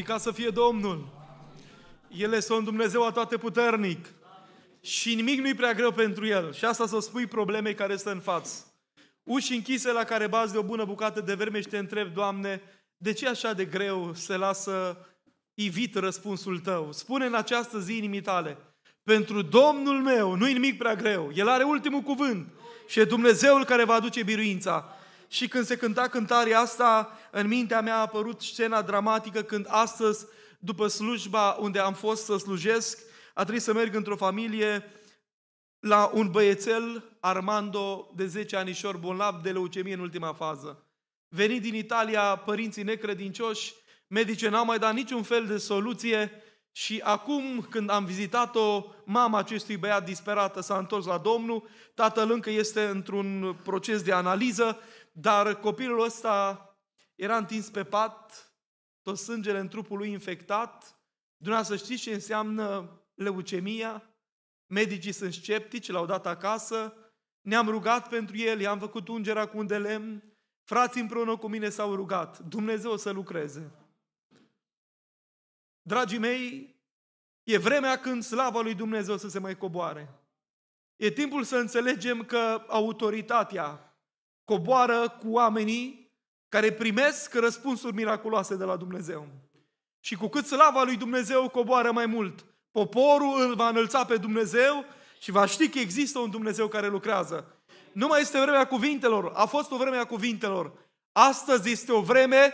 ca să fie Domnul! Ele sunt Dumnezeu toate puternic și nimic nu-i prea greu pentru El. Și asta să spui problemei care stă în față. Uși închise la care bazi de o bună bucată de verme și te întreb, Doamne, de ce așa de greu se lasă ivit răspunsul tău? Spune în această zi inimii tale, pentru Domnul meu nu-i nimic prea greu, El are ultimul cuvânt și e Dumnezeul care va aduce biruința. Și când se cânta cântarea asta, în mintea mea a apărut scena dramatică când astăzi, după slujba unde am fost să slujesc, a trebuit să merg într-o familie la un băiețel, Armando, de 10 anișor, bolnav de leucemie în ultima fază. Venit din Italia, părinții necredincioși, medicii n-au mai dat niciun fel de soluție și acum când am vizitat-o, mama acestui băiat disperată s-a întors la Domnul, tatăl încă este într-un proces de analiză dar copilul ăsta era întins pe pat, tot sângele în trupul lui infectat. Dumneavoastră știți ce înseamnă leucemia? Medicii sunt sceptici, l-au dat acasă, ne-am rugat pentru el, i-am făcut ungerea cu un de lemn, frații împreună cu mine s-au rugat, Dumnezeu să lucreze. Dragii mei, e vremea când slava lui Dumnezeu să se mai coboare. E timpul să înțelegem că autoritatea, coboară cu oamenii care primesc răspunsuri miraculoase de la Dumnezeu. Și cu cât slava lui Dumnezeu coboară mai mult, poporul îl va înălța pe Dumnezeu și va ști că există un Dumnezeu care lucrează. Nu mai este vremea cuvintelor, a fost o vreme a cuvintelor. Astăzi este o vreme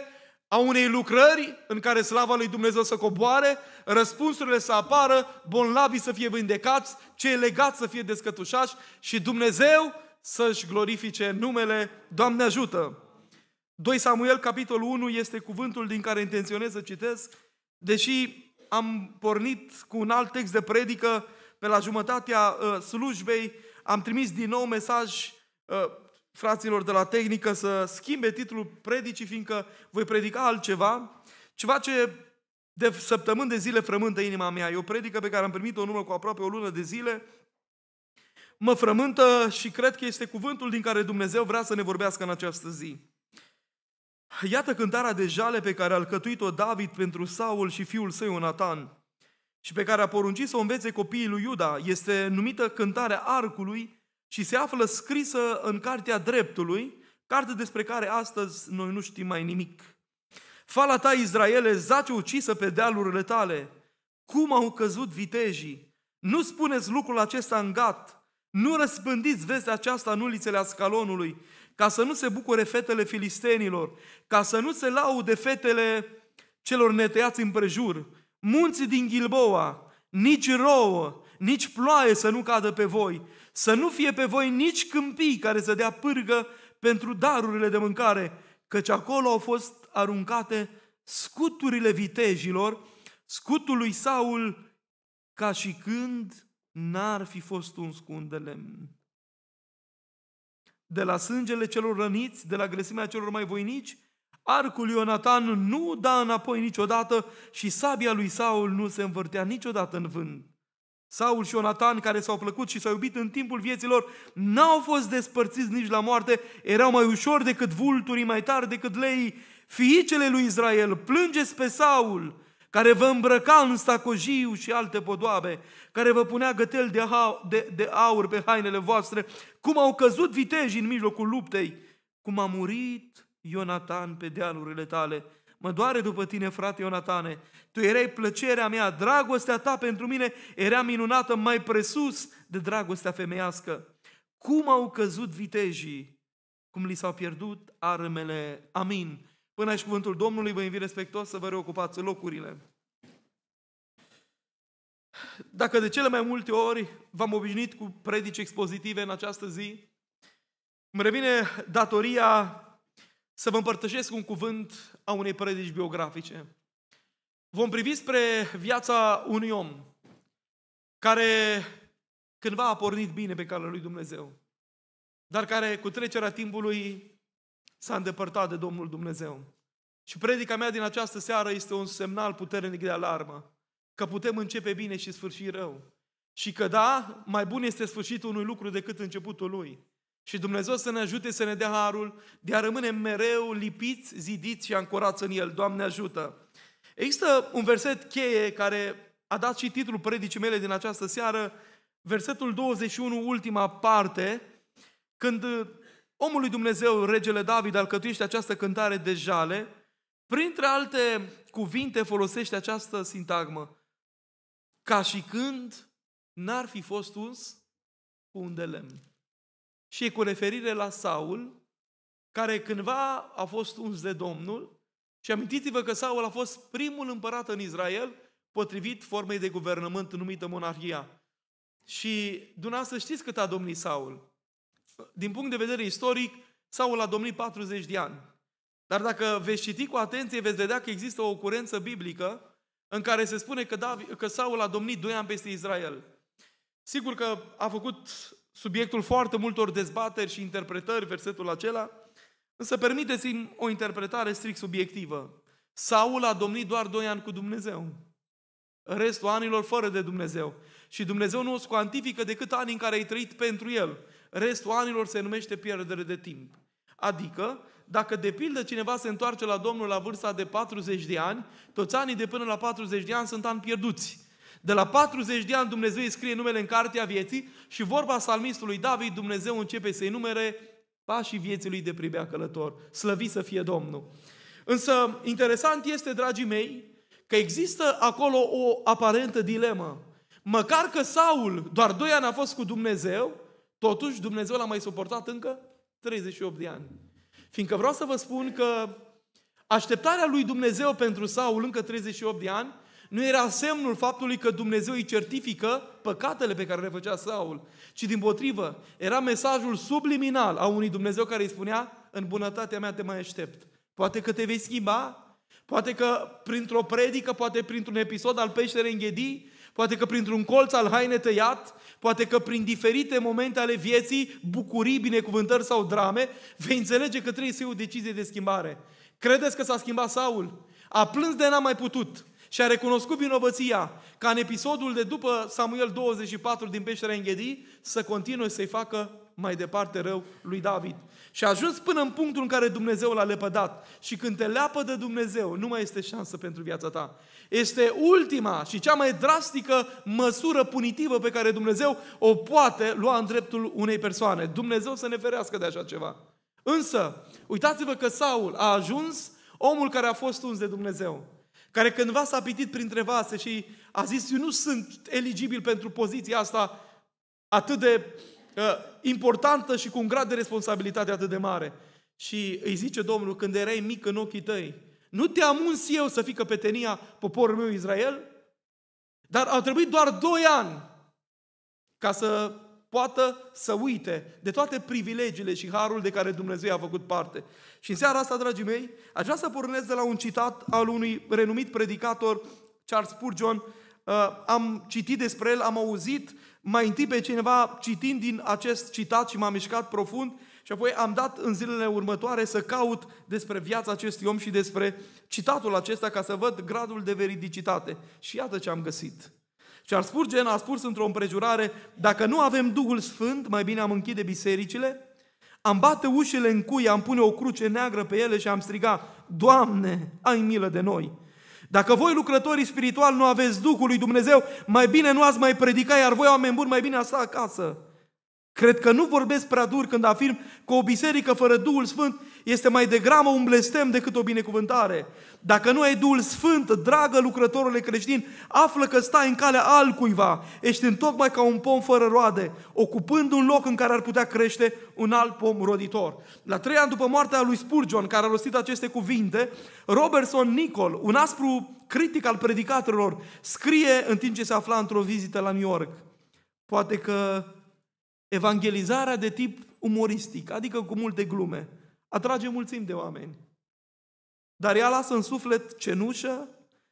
a unei lucrări în care slava lui Dumnezeu să coboare, răspunsurile să apară, bolnavii să fie vindecați, cei legați să fie descătușați și Dumnezeu să-și glorifice numele. Doamne ajută! 2 Samuel, capitolul 1, este cuvântul din care intenționez să citesc, deși am pornit cu un alt text de predică pe la jumătatea uh, slujbei, am trimis din nou mesaj uh, fraților de la tehnică să schimbe titlul predicii, fiindcă voi predica altceva, ceva ce de săptămâni de zile frământă inima mea. E o predică pe care am primit-o în urmă cu aproape o lună de zile, mă frământă și cred că este cuvântul din care Dumnezeu vrea să ne vorbească în această zi. Iată cântarea de jale pe care a alcătuit-o David pentru Saul și fiul său Ionatan și pe care a poruncit să o învețe copiii lui Iuda. Este numită cântarea arcului și se află scrisă în Cartea Dreptului, carte despre care astăzi noi nu știm mai nimic. Fala ta, Izraele, zace ucisă pe dealurile tale. Cum au căzut vitejii? Nu spuneți lucrul acesta în gat, nu răspândiți vestea aceasta în ulițele Ascalonului, ca să nu se bucure fetele filistenilor, ca să nu se laude fetele celor netăiați împrejur, munții din Gilboa, nici rouă, nici ploaie să nu cadă pe voi, să nu fie pe voi nici câmpii care să dea pârgă pentru darurile de mâncare, căci acolo au fost aruncate scuturile vitejilor, scutul lui Saul, ca și când n-ar fi fost un de lemn. De la sângele celor răniți, de la grăsimea celor mai voinici, arcul Ionatan nu da înapoi niciodată și sabia lui Saul nu se învârtea niciodată în vânt. Saul și Ionatan, care s-au plăcut și s-au iubit în timpul vieților, n-au fost despărțiți nici la moarte, erau mai ușori decât vulturii, mai tari decât leii. Fiicele lui Israel, plângeți pe Saul, care vă îmbrăca în stacojiu și alte podoabe, care vă punea gătel de, de, de aur pe hainele voastre, cum au căzut viteji în mijlocul luptei, cum a murit Ionatan pe dealurile tale. Mă doare după tine, frate Ionatane, tu erai plăcerea mea, dragostea ta pentru mine era minunată mai presus de dragostea femeiască. Cum au căzut vitejii, cum li s-au pierdut armele. Amin. Până aici cuvântul Domnului, vă invit respectos să vă reocupați locurile. Dacă de cele mai multe ori v-am obișnuit cu predici expozitive în această zi, îmi revine datoria să vă împărtășesc un cuvânt a unei predici biografice. Vom privi spre viața unui om care cândva a pornit bine pe calea lui Dumnezeu, dar care cu trecerea timpului s-a îndepărtat de Domnul Dumnezeu. Și predica mea din această seară este un semnal puternic de alarmă. Că putem începe bine și sfârși rău. Și că da, mai bun este sfârșitul unui lucru decât începutul lui. Și Dumnezeu să ne ajute să ne dea harul de a rămâne mereu lipiți, zidiți și ancorați în El. Doamne ajută! Există un verset cheie care a dat și titlul predicii mele din această seară, versetul 21, ultima parte, când Omul lui Dumnezeu, regele David, alcătuiește această cântare de jale. Printre alte cuvinte folosește această sintagmă. Ca și când n-ar fi fost uns cu un de lemn. Și e cu referire la Saul, care cândva a fost uns de Domnul. Și amintiți-vă că Saul a fost primul împărat în Israel, potrivit formei de guvernământ numită monarhia. Și dumneavoastră știți cât a domnit Saul din punct de vedere istoric, Saul a domnit 40 de ani. Dar dacă veți citi cu atenție, veți vedea că există o curență biblică în care se spune că, David, că Saul a domnit 2 ani peste Israel. Sigur că a făcut subiectul foarte multor dezbateri și interpretări versetul acela, însă permiteți-mi o interpretare strict subiectivă. Saul a domnit doar 2 ani cu Dumnezeu. Restul anilor fără de Dumnezeu. Și Dumnezeu nu o scuantifică decât anii în care ai trăit pentru el. Restul anilor se numește pierdere de timp. Adică, dacă de pildă cineva se întoarce la Domnul la vârsta de 40 de ani, toți anii de până la 40 de ani sunt ani pierduți. De la 40 de ani Dumnezeu îi scrie numele în cartea vieții și vorba salmistului David, Dumnezeu începe să-i numere pașii vieții lui de pribea călător. Slăvi să fie Domnul! Însă, interesant este, dragii mei, că există acolo o aparentă dilemă. Măcar că Saul doar doi ani a fost cu Dumnezeu, Totuși, Dumnezeu l-a mai suportat încă 38 de ani. Fiindcă vreau să vă spun că așteptarea lui Dumnezeu pentru Saul încă 38 de ani nu era semnul faptului că Dumnezeu îi certifică păcatele pe care le făcea Saul, ci din potrivă, era mesajul subliminal a unui Dumnezeu care îi spunea, în bunătatea mea te mai aștept. Poate că te vei schimba, poate că printr-o predică, poate printr-un episod al peșterei înghedii, poate că printr-un colț al haine tăiat, poate că prin diferite momente ale vieții, bucurii, binecuvântări sau drame, vei înțelege că trebuie să iei o decizie de schimbare. Credeți că s-a schimbat Saul? A plâns de n-a mai putut și a recunoscut vinovăția ca în episodul de după Samuel 24 din Peștera Înghedii să continue să-i facă mai departe rău lui David. Și a ajuns până în punctul în care Dumnezeu l-a lepădat. Și când te leapă de Dumnezeu, nu mai este șansă pentru viața ta. Este ultima și cea mai drastică măsură punitivă pe care Dumnezeu o poate lua în dreptul unei persoane. Dumnezeu să ne ferească de așa ceva. Însă, uitați-vă că Saul a ajuns omul care a fost uns de Dumnezeu care cândva s-a pitit printre vase și a zis, eu nu sunt eligibil pentru poziția asta atât de uh, importantă și cu un grad de responsabilitate atât de mare. Și îi zice Domnul, când erai mic în ochii tăi, nu te amuns eu să fii căpetenia poporului meu Israel? Dar au trebuit doar doi ani ca să poată să uite de toate privilegiile și harul de care Dumnezeu a făcut parte. Și în seara asta, dragii mei, aș vrea să pornesc de la un citat al unui renumit predicator, Charles Spurgeon. Uh, am citit despre el, am auzit mai întâi pe cineva citind din acest citat și m-a mișcat profund și apoi am dat în zilele următoare să caut despre viața acestui om și despre citatul acesta ca să văd gradul de veridicitate. Și iată ce am găsit. Și ar Spurgeon a spus într-o împrejurare, dacă nu avem Duhul Sfânt, mai bine am închide bisericile, am bate ușile în cui, am pune o cruce neagră pe ele și am striga, Doamne, ai milă de noi! Dacă voi, lucrătorii spirituali, nu aveți Duhul lui Dumnezeu, mai bine nu ați mai predica, iar voi, oameni buni, mai bine ați sta acasă. Cred că nu vorbesc prea dur când afirm că o biserică fără Duhul Sfânt este mai degrabă un blestem decât o binecuvântare. Dacă nu ai Duhul Sfânt, dragă lucrătorule creștin, află că stai în calea altcuiva, ești în tocmai ca un pom fără roade, ocupând un loc în care ar putea crește un alt pom roditor. La trei ani după moartea lui Spurgeon, care a rostit aceste cuvinte, Robertson Nicol, un aspru critic al predicatorilor, scrie în timp ce se afla într-o vizită la New York. Poate că evangelizarea de tip umoristic, adică cu multe glume, atrage mulțimi de oameni. Dar ea lasă în suflet cenușă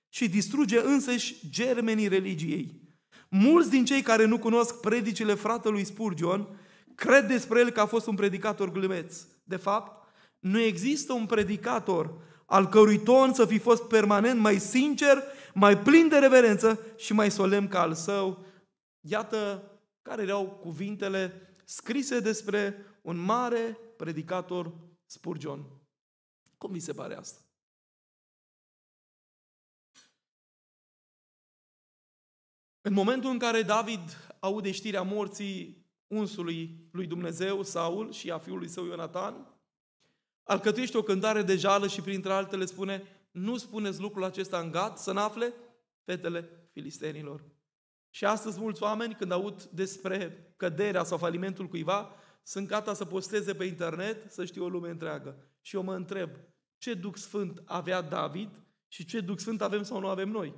și distruge însăși germenii religiei. Mulți din cei care nu cunosc predicile fratelui Spurgeon cred despre el că a fost un predicator glumeț. De fapt, nu există un predicator al cărui ton să fi fost permanent mai sincer, mai plin de reverență și mai solemn ca al său. Iată care erau cuvintele scrise despre un mare predicator Spurgeon. Cum vi se pare asta? În momentul în care David aude știrea morții unsului lui Dumnezeu, Saul, și a fiului său Ionatan, alcătuiește o cântare de jală și printre altele spune nu spuneți lucrul acesta în gat să n-afle fetele filistenilor. Și astăzi mulți oameni când aud despre căderea sau falimentul cuiva, sunt gata să posteze pe internet, să știu o lume întreagă. Și eu mă întreb, ce Duc Sfânt avea David și ce Duc Sfânt avem sau nu avem noi?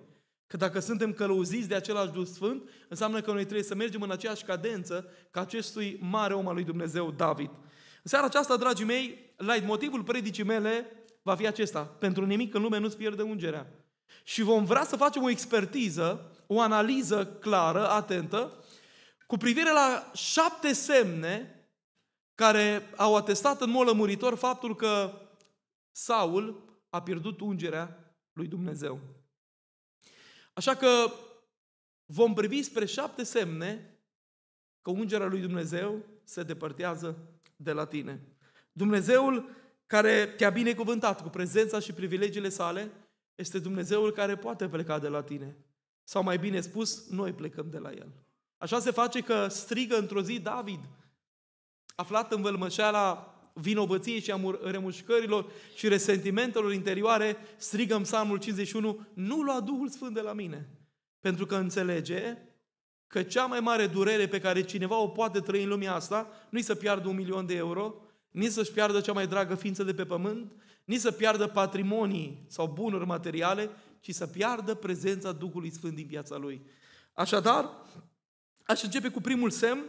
Că dacă suntem călăuziți de același Duh Sfânt, înseamnă că noi trebuie să mergem în aceeași cadență ca acestui mare om al lui Dumnezeu, David. În seara aceasta, dragii mei, light motivul predicii mele va fi acesta. Pentru nimic în lume nu-ți pierde ungerea. Și vom vrea să facem o expertiză, o analiză clară, atentă, cu privire la șapte semne care au atestat în mod lămuritor faptul că Saul a pierdut ungerea lui Dumnezeu. Așa că vom privi spre șapte semne că ungerea lui Dumnezeu se depărtează de la tine. Dumnezeul care te-a binecuvântat cu prezența și privilegiile sale este Dumnezeul care poate pleca de la tine. Sau mai bine spus, noi plecăm de la El. Așa se face că strigă într-o zi David – aflat în vălmășeala vinovăției și a remușcărilor și resentimentelor interioare, strigă în Psalmul 51, nu lua Duhul Sfânt de la mine. Pentru că înțelege că cea mai mare durere pe care cineva o poate trăi în lumea asta nu-i să piardă un milion de euro, nici să-și piardă cea mai dragă ființă de pe pământ, nici să piardă patrimonii sau bunuri materiale, ci să piardă prezența Duhului Sfânt din viața lui. Așadar, aș începe cu primul semn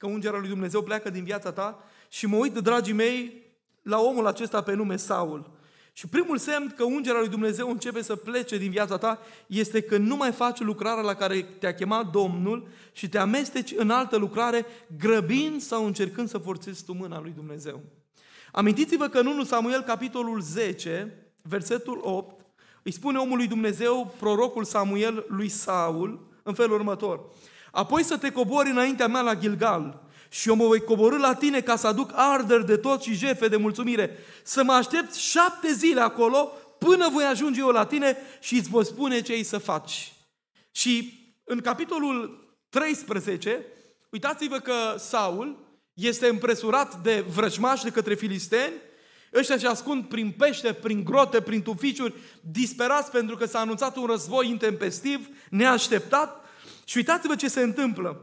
că ungerea lui Dumnezeu pleacă din viața ta și mă uit, dragii mei, la omul acesta pe nume Saul. Și primul semn că ungerea lui Dumnezeu începe să plece din viața ta este că nu mai faci lucrarea la care te-a chemat Domnul și te amesteci în altă lucrare grăbind sau încercând să forțezi tu mâna lui Dumnezeu. Amintiți-vă că în 1 Samuel capitolul 10, versetul 8, îi spune omului Dumnezeu, prorocul Samuel lui Saul, în felul următor. Apoi să te cobori înaintea mea la Gilgal și eu mă voi coborâ la tine ca să aduc arder de tot și jefe de mulțumire. Să mă aștept șapte zile acolo până voi ajunge eu la tine și îți voi spune ce ai să faci. Și în capitolul 13, uitați-vă că Saul este împresurat de vrăjmași de către filisteni, ăștia se ascund prin pește, prin grote, prin tuficiuri, disperați pentru că s-a anunțat un război intempestiv, neașteptat și uitați-vă ce se întâmplă.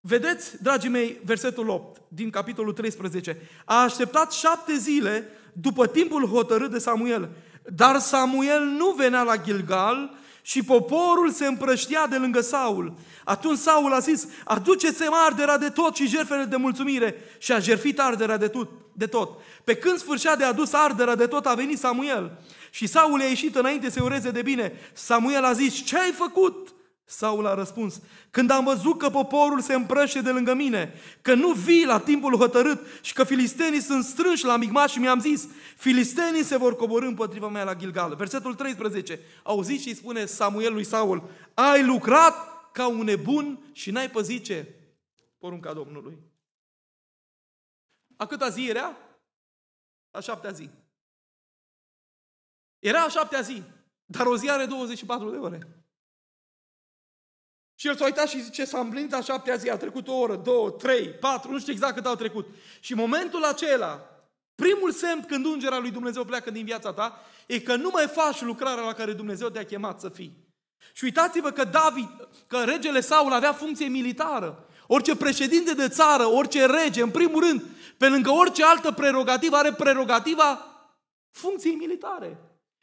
Vedeți, dragii mei, versetul 8 din capitolul 13. A așteptat șapte zile după timpul hotărât de Samuel. Dar Samuel nu venea la Gilgal și poporul se împrăștia de lângă Saul. Atunci Saul a zis, aduceți-mi arderea de tot și jertfele de mulțumire. Și a jertfit arderea de tot. De tot. Pe când sfârșea de adus arderea de tot, a venit Samuel. Și Saul a ieșit înainte să ureze de bine. Samuel a zis, ce ai făcut? Saul a răspuns, când am văzut că poporul se împrăște de lângă mine, că nu vii la timpul hotărât și că filistenii sunt strânși la migma și mi-am zis, filistenii se vor coborâ împotriva mea la Gilgal. Versetul 13, Auzi și îi spune Samuel lui Saul, ai lucrat ca un nebun și n-ai păzit ce? Porunca Domnului. A câta zi era? A șaptea zi. Era a șaptea zi, dar o zi are 24 de ore. Și el s-a uitat și zice, s-a împlinit a șaptea zi, a trecut o oră, două, trei, patru, nu știu exact cât au trecut. Și momentul acela, primul semn când ungerea lui Dumnezeu pleacă din viața ta, e că nu mai faci lucrarea la care Dumnezeu te-a chemat să fii. Și uitați-vă că David, că regele Saul avea funcție militară. Orice președinte de țară, orice rege, în primul rând, pe lângă orice altă prerogativă, are prerogativa funcției militare.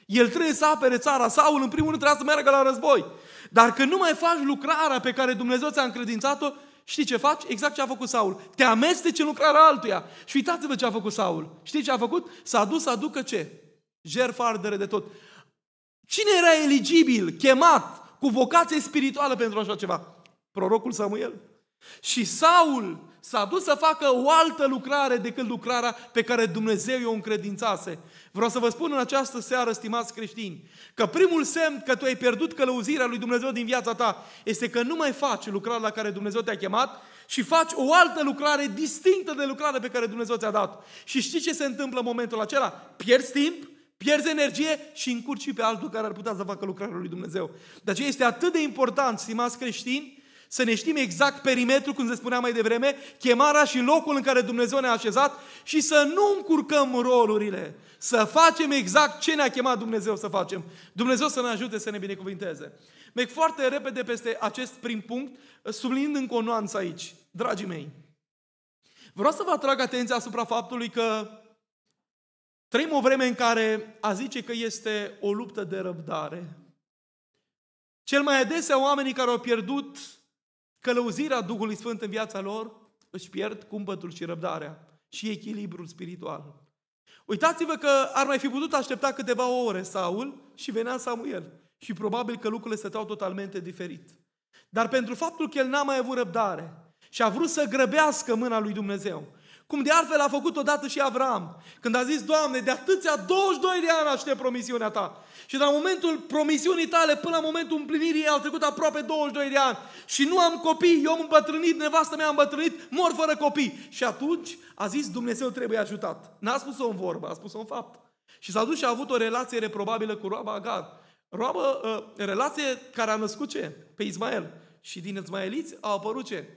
El trebuie să apere țara. Saul, în primul rând, trebuia să meargă la război. Dar când nu mai faci lucrarea pe care Dumnezeu ți-a încredințat-o, știi ce faci? Exact ce a făcut Saul. Te amesteci în lucrarea altuia. Și uitați-vă ce a făcut Saul. Știi ce a făcut? S-a dus să aducă ce? Jertfa ardere de tot. Cine era eligibil, chemat, cu vocație spirituală pentru așa ceva? Prorocul Samuel. Și Saul S-a dus să facă o altă lucrare decât lucrarea pe care Dumnezeu i-o încredințase. Vreau să vă spun în această seară, stimați creștini, că primul semn că tu ai pierdut călăuzirea lui Dumnezeu din viața ta este că nu mai faci lucrarea la care Dumnezeu te-a chemat și faci o altă lucrare distinctă de lucrarea pe care Dumnezeu ți-a dat. Și știi ce se întâmplă în momentul acela? Pierzi timp, Pierzi energie și încurci și pe altul care ar putea să facă lucrarea lui Dumnezeu. De aceea este atât de important, stimați creștini, să ne știm exact perimetrul, cum se spunea mai devreme, chemarea și locul în care Dumnezeu ne-a așezat și să nu încurcăm rolurile. Să facem exact ce ne-a chemat Dumnezeu să facem. Dumnezeu să ne ajute să ne binecuvinteze. Merg foarte repede peste acest prim punct, sublinind încă o nuanță aici, dragii mei. Vreau să vă atrag atenția asupra faptului că trăim o vreme în care a zice că este o luptă de răbdare. Cel mai adesea oamenii care au pierdut călăuzirea Duhului Sfânt în viața lor, își pierd cumpătul și răbdarea și echilibrul spiritual. Uitați-vă că ar mai fi putut aștepta câteva ore Saul și venea Samuel. Și probabil că lucrurile stăteau totalmente diferit. Dar pentru faptul că el n-a mai avut răbdare și a vrut să grăbească mâna lui Dumnezeu, cum de altfel a făcut odată și Avram, când a zis, Doamne, de atâția 22 de ani aștept promisiunea Ta. Și de la momentul promisiunii tale până la momentul împlinirii ei au trecut aproape 22 de ani și nu am copii, eu am îmbătrânit, nevastă mea am îmbătrânit, mor fără copii. Și atunci a zis, Dumnezeu trebuie ajutat. N-a spus-o în vorbă, a spus-o în fapt. Și s-a dus și a avut o relație reprobabilă cu roaba Agar. Roabă, uh, relație care a născut ce? Pe Ismael. Și din Ismaeliți au apărut ce?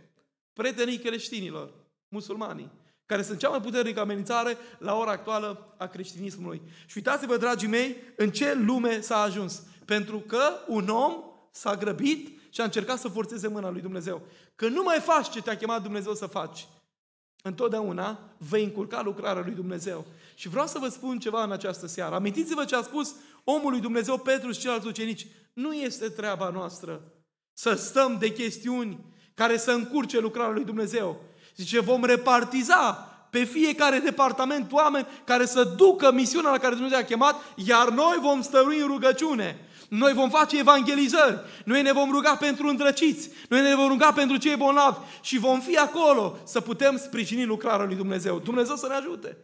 Prietenii creștinilor, musulmanii care sunt cea mai puternică amenințare la ora actuală a creștinismului. Și uitați-vă, dragii mei, în ce lume s-a ajuns. Pentru că un om s-a grăbit și a încercat să forțeze mâna lui Dumnezeu. Că nu mai faci ce te-a chemat Dumnezeu să faci. Întotdeauna vei încurca lucrarea lui Dumnezeu. Și vreau să vă spun ceva în această seară. Amintiți-vă ce a spus omul lui Dumnezeu Petru și celălalt ucenici. Nu este treaba noastră să stăm de chestiuni care să încurce lucrarea lui Dumnezeu. Zice, vom repartiza pe fiecare departament oameni care să ducă misiunea la care Dumnezeu a chemat, iar noi vom stărui în rugăciune. Noi vom face evangelizări, noi ne vom ruga pentru îndrăciți, noi ne vom ruga pentru cei bolnavi și vom fi acolo să putem sprijini lucrarea lui Dumnezeu. Dumnezeu să ne ajute!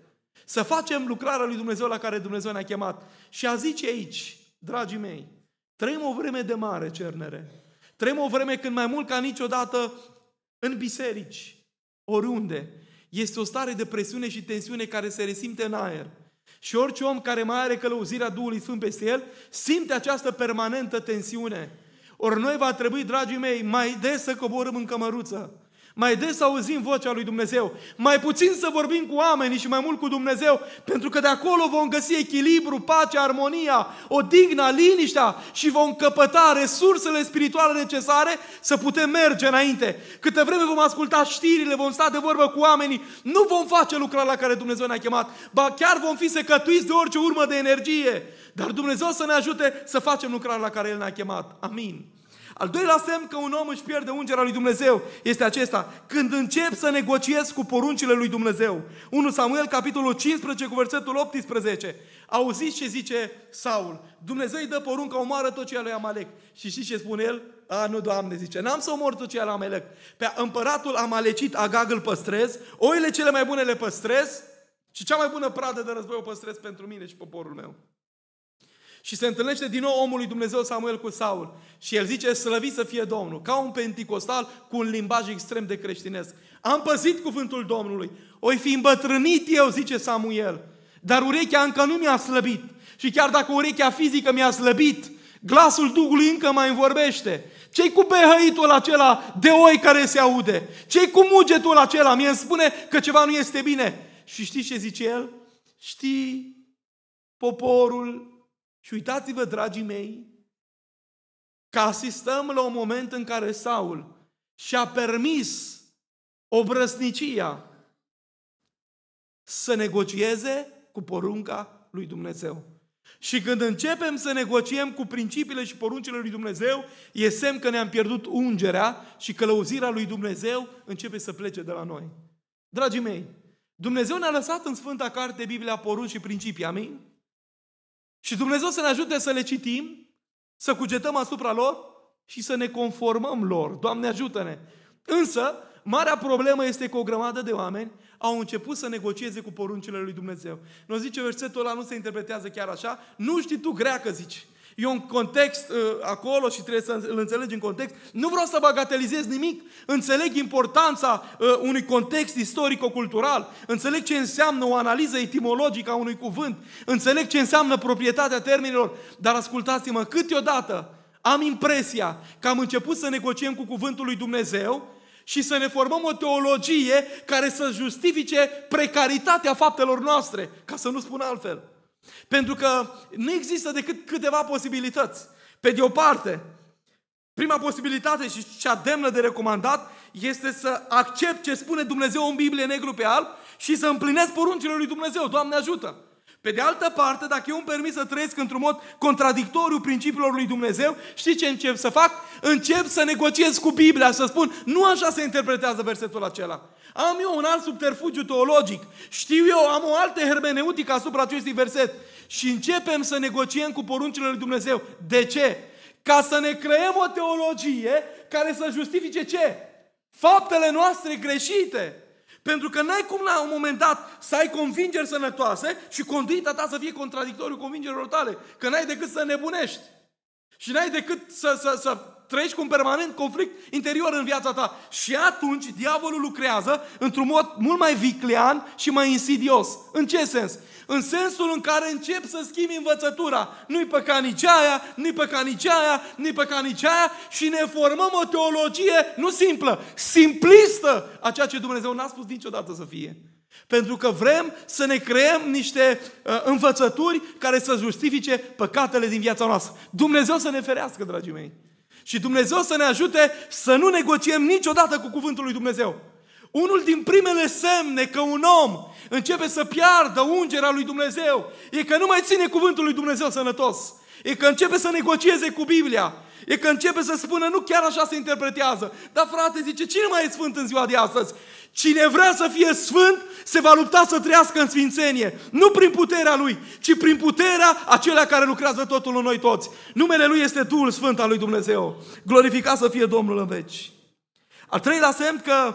Să facem lucrarea lui Dumnezeu la care Dumnezeu ne-a chemat. Și a zice aici, dragii mei, trăim o vreme de mare cernere. Trăim o vreme când mai mult ca niciodată în biserici, oriunde. Este o stare de presiune și tensiune care se resimte în aer. Și orice om care mai are călăuzirea Duhului Sfânt peste el, simte această permanentă tensiune. Ori noi va trebui, dragii mei, mai des să coborâm în cămăruță. Mai des auzim vocea lui Dumnezeu, mai puțin să vorbim cu oamenii și mai mult cu Dumnezeu, pentru că de acolo vom găsi echilibru, pacea, armonia, o digna, liniștea și vom căpăta resursele spirituale necesare să putem merge înainte. Câte vreme vom asculta știrile, vom sta de vorbă cu oamenii, nu vom face lucrarea la care Dumnezeu ne-a chemat, ba chiar vom fi secătuiți de orice urmă de energie. Dar Dumnezeu să ne ajute să facem lucrarea la care El ne-a chemat. Amin. Al doilea semn că un om își pierde ungerea lui Dumnezeu este acesta. Când încep să negociez cu poruncile lui Dumnezeu. 1 Samuel, capitolul 15, cu versetul 18. Auziți ce zice Saul. Dumnezeu îi dă porunca, omoară tot ceea lui Amalek. Și știți ce spune el? A, nu, Doamne, zice, n-am să omor tot ceea al Amalek. Pe împăratul Amalecit, Agag îl păstrez, oile cele mai bune le păstrez și cea mai bună pradă de război o păstrez pentru mine și poporul meu. Și se întâlnește din nou omul lui Dumnezeu Samuel cu Saul. Și el zice, slăvit să fie Domnul, ca un pentecostal cu un limbaj extrem de creștinesc. Am păzit cuvântul Domnului. Oi fi îmbătrânit eu, zice Samuel, dar urechea încă nu mi-a slăbit. Și chiar dacă urechea fizică mi-a slăbit, glasul Duhului încă mai îmi vorbește. ce cu behăitul acela de oi care se aude? ce cu mugetul acela? Mie îmi spune că ceva nu este bine. Și știi ce zice el? Știi, poporul și uitați-vă, dragii mei, că asistăm la un moment în care Saul și-a permis obrăznicia să negocieze cu porunca lui Dumnezeu. Și când începem să negociem cu principiile și poruncile lui Dumnezeu, e semn că ne-am pierdut ungerea și călăuzirea lui Dumnezeu începe să plece de la noi. Dragii mei, Dumnezeu ne-a lăsat în Sfânta Carte Biblia porunci și principii, amin? Și Dumnezeu să ne ajute să le citim, să cugetăm asupra lor și să ne conformăm lor. Doamne ajută-ne! Însă, marea problemă este că o grămadă de oameni au început să negocieze cu poruncile lui Dumnezeu. Nu zice versetul ăla, nu se interpretează chiar așa. Nu știi tu greacă, zici. E un context uh, acolo și trebuie să îl înțelegi în context. Nu vreau să bagatelizez nimic. Înțeleg importanța uh, unui context istorico-cultural. Înțeleg ce înseamnă o analiză etimologică a unui cuvânt. Înțeleg ce înseamnă proprietatea termenilor. Dar ascultați-mă, câteodată am impresia că am început să negociem cu cuvântul lui Dumnezeu și să ne formăm o teologie care să justifice precaritatea faptelor noastre, ca să nu spun altfel. Pentru că nu există decât câteva posibilități. Pe de o parte, prima posibilitate și cea demnă de recomandat este să accept ce spune Dumnezeu în Biblie negru pe alb și să împlinesc poruncile lui Dumnezeu. Doamne ajută! Pe de altă parte, dacă eu îmi permit să trăiesc într-un mod contradictoriu principiilor lui Dumnezeu, știi ce încep să fac? Încep să negociez cu Biblia să spun, nu așa se interpretează versetul acela. Am eu un alt subterfugiu teologic, știu eu, am o altă hermeneutică asupra acestui verset și începem să negociem cu poruncile lui Dumnezeu. De ce? Ca să ne creăm o teologie care să justifice ce? Faptele noastre greșite. Pentru că n-ai cum la un moment dat să ai convingeri sănătoase și conduita ta să fie contradictoriu convingerilor tale. Că n-ai decât să nebunești. Și n-ai decât să, să, să Trăiești cu un permanent conflict interior în viața ta. Și atunci diavolul lucrează într-un mod mult mai viclean și mai insidios. În ce sens? În sensul în care încep să schimbi învățătura. Nu-i păca nici aia, nu-i păca nici aia, nu-i păca nici aia și ne formăm o teologie nu simplă, simplistă a ceea ce Dumnezeu n-a spus niciodată să fie. Pentru că vrem să ne creăm niște uh, învățături care să justifice păcatele din viața noastră. Dumnezeu să ne ferească, dragii mei. Și Dumnezeu să ne ajute să nu negociem niciodată cu cuvântul lui Dumnezeu. Unul din primele semne că un om începe să piardă ungerea lui Dumnezeu e că nu mai ține cuvântul lui Dumnezeu sănătos. E că începe să negocieze cu Biblia. E că începe să spună, nu chiar așa se interpretează. Dar frate zice, cine mai e sfânt în ziua de astăzi? Cine vrea să fie sfânt, se va lupta să trăiască în sfințenie. Nu prin puterea lui, ci prin puterea acelea care lucrează totul în noi toți. Numele lui este Duhul Sfânt al lui Dumnezeu. Glorificat să fie Domnul în veci. Al treilea semn că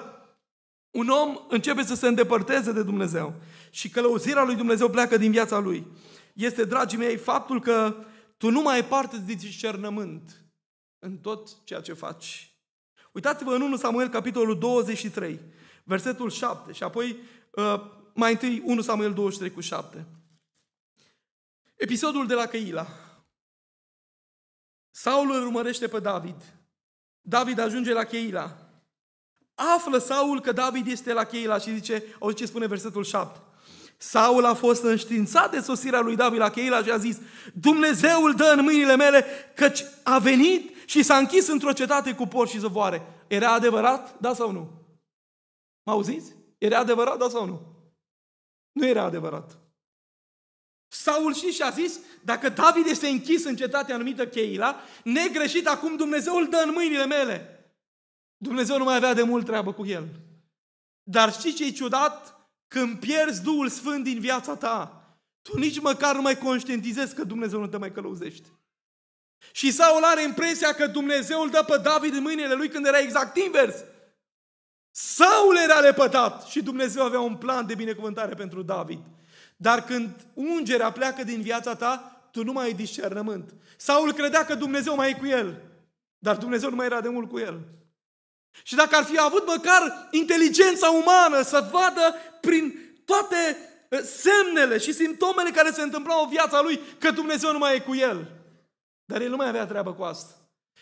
un om începe să se îndepărteze de Dumnezeu și călăuzirea lui Dumnezeu pleacă din viața lui. Este, dragii mei, faptul că tu nu mai ai parte de discernământ în tot ceea ce faci. Uitați-vă în 1 Samuel, capitolul 23, versetul 7 și apoi uh, mai întâi 1 Samuel 23 cu 7. Episodul de la Căila. Saul îl urmărește pe David. David ajunge la Cheila. Află Saul că David este la Cheila și zice, auzi ce spune versetul 7. Saul a fost înștiințat de sosirea lui David la Cheila și a zis, Dumnezeul dă în mâinile mele, căci a venit și s-a închis într-o cetate cu porci și zăvoare. Era adevărat, da sau nu? Mă auziți? Era adevărat, da sau nu? Nu era adevărat. Saul și și-a zis, dacă David este închis în cetatea anumită Cheila, negreșit acum Dumnezeu îl dă în mâinile mele. Dumnezeu nu mai avea de mult treabă cu el. Dar știi ce e ciudat? Când pierzi Duhul Sfânt din viața ta, tu nici măcar nu mai conștientizezi că Dumnezeu nu te mai călăuzește. Și Saul are impresia că Dumnezeu îl dă pe David în mâinile lui când era exact invers. Saul era lepădat și Dumnezeu avea un plan de binecuvântare pentru David. Dar când ungerea pleacă din viața ta, tu nu mai ai discernământ. Saul credea că Dumnezeu mai e cu el, dar Dumnezeu nu mai era de mult cu el. Și dacă ar fi avut măcar inteligența umană să vadă prin toate eh, semnele și simptomele care se întâmplau în viața lui că Dumnezeu nu mai e cu el, dar el nu mai avea treabă cu asta.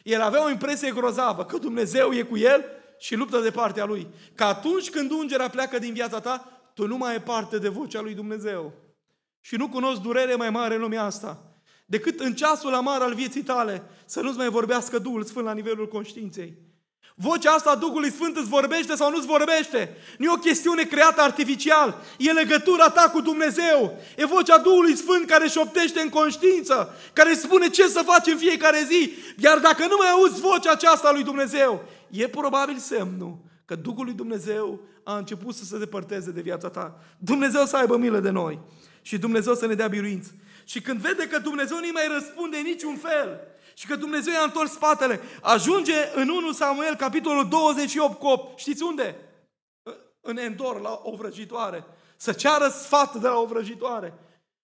El avea o impresie grozavă că Dumnezeu e cu el și luptă de partea lui. Că atunci când ungerea pleacă din viața ta, tu nu mai ai parte de vocea lui Dumnezeu. Și nu cunosc durere mai mare în lumea asta decât în ceasul amar al vieții tale să nu-ți mai vorbească Duhul Sfânt la nivelul conștiinței. Vocea asta a Duhului Sfânt îți vorbește sau nu-ți vorbește. Nu e o chestiune creată artificial. E legătura ta cu Dumnezeu. E vocea Duhului Sfânt care șoptește în conștiință, care spune ce să faci în fiecare zi. Iar dacă nu mai auzi vocea aceasta lui Dumnezeu, e probabil semnul că Duhul lui Dumnezeu a început să se depărteze de viața ta. Dumnezeu să aibă milă de noi și Dumnezeu să ne dea biruință. Și când vede că Dumnezeu nu mai răspunde niciun fel, și că Dumnezeu i-a întors spatele. Ajunge în 1 Samuel, capitolul 28, cop. Știți unde? În Endor, la o vrăjitoare. Să ceară sfat de la o vrăjitoare.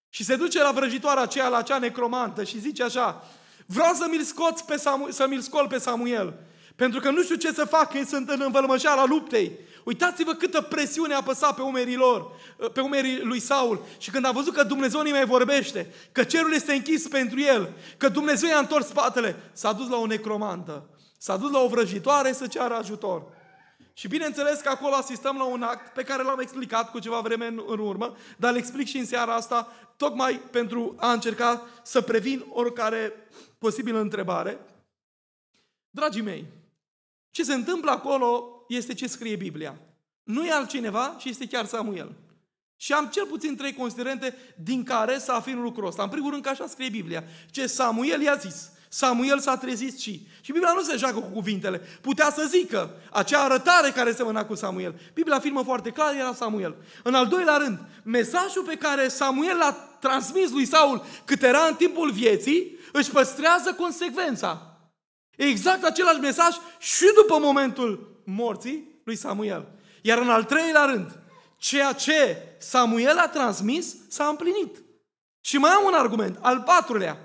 Și se duce la vrăjitoarea aceea, la acea necromantă și zice așa, vreau să mi-l, scoți pe Samuel, să mi-l scol pe Samuel, pentru că nu știu ce să fac, că sunt în învălmășeala luptei. Uitați-vă câtă presiune a apăsat pe umerii lor, pe umerii lui Saul. Și când a văzut că Dumnezeu nu mai vorbește, că cerul este închis pentru el, că Dumnezeu i-a întors spatele, s-a dus la o necromantă, s-a dus la o vrăjitoare să ceară ajutor. Și bineînțeles că acolo asistăm la un act pe care l-am explicat cu ceva vreme în, urmă, dar îl explic și în seara asta, tocmai pentru a încerca să previn oricare posibilă întrebare. Dragii mei, ce se întâmplă acolo este ce scrie Biblia. Nu e altcineva și este chiar Samuel. Și am cel puțin trei considerente din care să afirm lucrul ăsta. În primul rând că așa scrie Biblia. Ce Samuel i-a zis. Samuel s-a trezit și. Și Biblia nu se joacă cu cuvintele. Putea să zică acea arătare care semăna cu Samuel. Biblia afirmă foarte clar, era Samuel. În al doilea rând, mesajul pe care Samuel l-a transmis lui Saul cât era în timpul vieții, își păstrează consecvența. Exact același mesaj și după momentul morții lui Samuel. Iar în al treilea rând, ceea ce Samuel a transmis s-a împlinit. Și mai am un argument, al patrulea.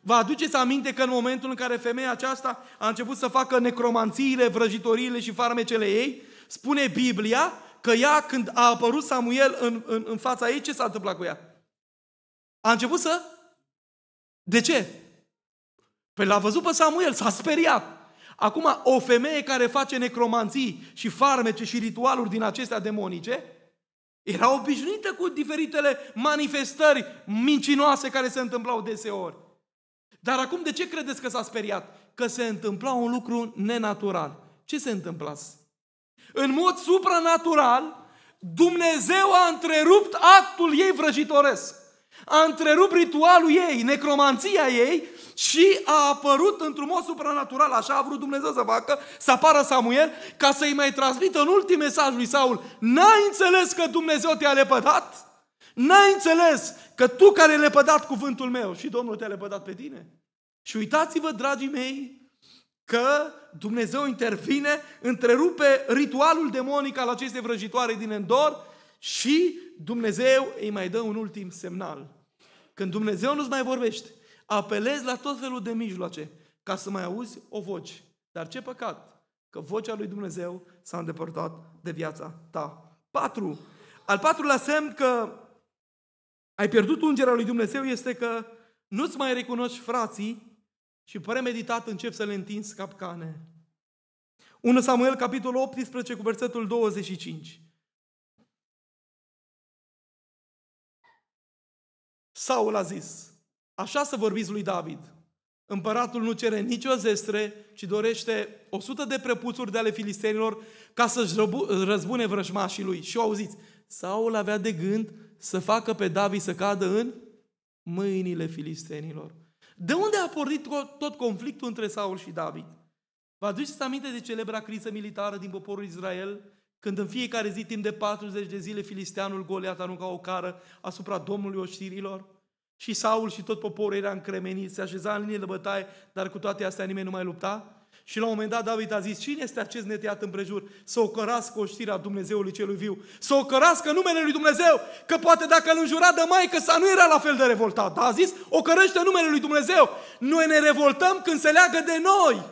Vă aduceți aminte că în momentul în care femeia aceasta a început să facă necromanțiile, vrăjitoriile și farmecele ei, spune Biblia că ea, când a apărut Samuel în, în, în fața ei, ce s-a întâmplat cu ea? A început să... De ce? Păi l-a văzut pe Samuel, s-a speriat. Acum, o femeie care face necromanții și farmece și ritualuri din acestea demonice, era obișnuită cu diferitele manifestări mincinoase care se întâmplau deseori. Dar acum de ce credeți că s-a speriat? Că se întâmpla un lucru nenatural. Ce se întâmpla? În mod supranatural, Dumnezeu a întrerupt actul ei vrăjitoresc. A întrerupt ritualul ei, necromanția ei și a apărut într-un mod supranatural, așa a vrut Dumnezeu să facă, să apară Samuel, ca să-i mai transmită în ultim mesaj lui Saul, n-ai înțeles că Dumnezeu te-a lepădat? N-ai înțeles că tu care ai lepădat cuvântul meu și Domnul te-a lepădat pe tine? Și uitați-vă, dragii mei, că Dumnezeu intervine, întrerupe ritualul demonic al acestei vrăjitoare din Endor și Dumnezeu îi mai dă un ultim semnal. Când Dumnezeu nu-ți mai vorbește, Apelezi la tot felul de mijloace ca să mai auzi o voce. Dar ce păcat că vocea lui Dumnezeu s-a îndepărtat de viața ta. Patru. Al patrulea semn că ai pierdut ungerea lui Dumnezeu este că nu-ți mai recunoști frații și premeditat începi să le întinzi capcane. 1 Samuel, capitolul 18, cu versetul 25. Saul a zis, Așa să vorbiți lui David. Împăratul nu cere nicio zestre, ci dorește 100 de prepuțuri de ale filisterilor ca să-și răzbune vrăjmașii lui. Și auziți, Saul avea de gând să facă pe David să cadă în mâinile filistenilor. De unde a pornit tot conflictul între Saul și David? Vă aduceți aminte de celebra criză militară din poporul Israel? Când în fiecare zi, timp de 40 de zile, filisteanul Goliat arunca o cară asupra Domnului oștirilor? Și Saul și tot poporul era încremenit, se așeza în linie de bătaie, dar cu toate astea nimeni nu mai lupta. Și la un moment dat David a zis, cine este acest neteat împrejur? Să o cărască oștirea Dumnezeului celui viu, să o cărască numele lui Dumnezeu, că poate dacă îl înjura de maică sa nu era la fel de revoltat. Dar a zis, o cărăște numele lui Dumnezeu. Noi ne revoltăm când se leagă de noi.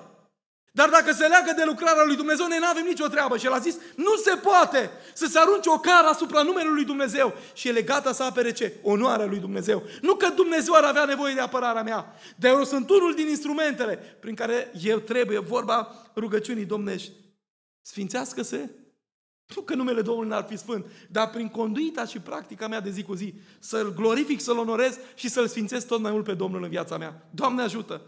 Dar dacă se leagă de lucrarea lui Dumnezeu, noi nu avem nicio treabă. Și el a zis, nu se poate să se arunce o cară asupra numelui lui Dumnezeu. Și el e gata să apere ce? Onoarea lui Dumnezeu. Nu că Dumnezeu ar avea nevoie de apărarea mea, dar eu sunt unul din instrumentele prin care el trebuie, vorba rugăciunii domnești. Sfințească-se nu că numele Domnului n-ar fi sfânt, dar prin conduita și practica mea de zi cu zi, să-L glorific, să-L onorez și să-L sfințesc tot mai mult pe Domnul în viața mea. Doamne ajută!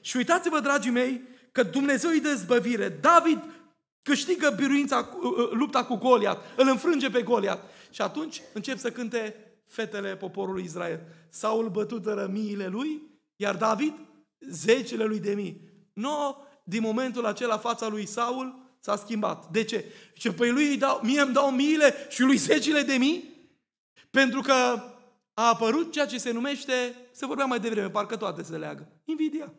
Și uitați-vă, dragii mei, că Dumnezeu îi dă zbăvire. David câștigă biruința, ă, ă, lupta cu Goliat, îl înfrânge pe Goliat. Și atunci încep să cânte fetele poporului Israel. Saul bătut rămiile lui, iar David zecile lui de mii. No, din momentul acela fața lui Saul s-a schimbat. De ce? Ce păi lui îi dau, mie îmi dau miile și lui zecile de mii? Pentru că a apărut ceea ce se numește, se vorbea mai devreme, parcă toate se leagă, invidia.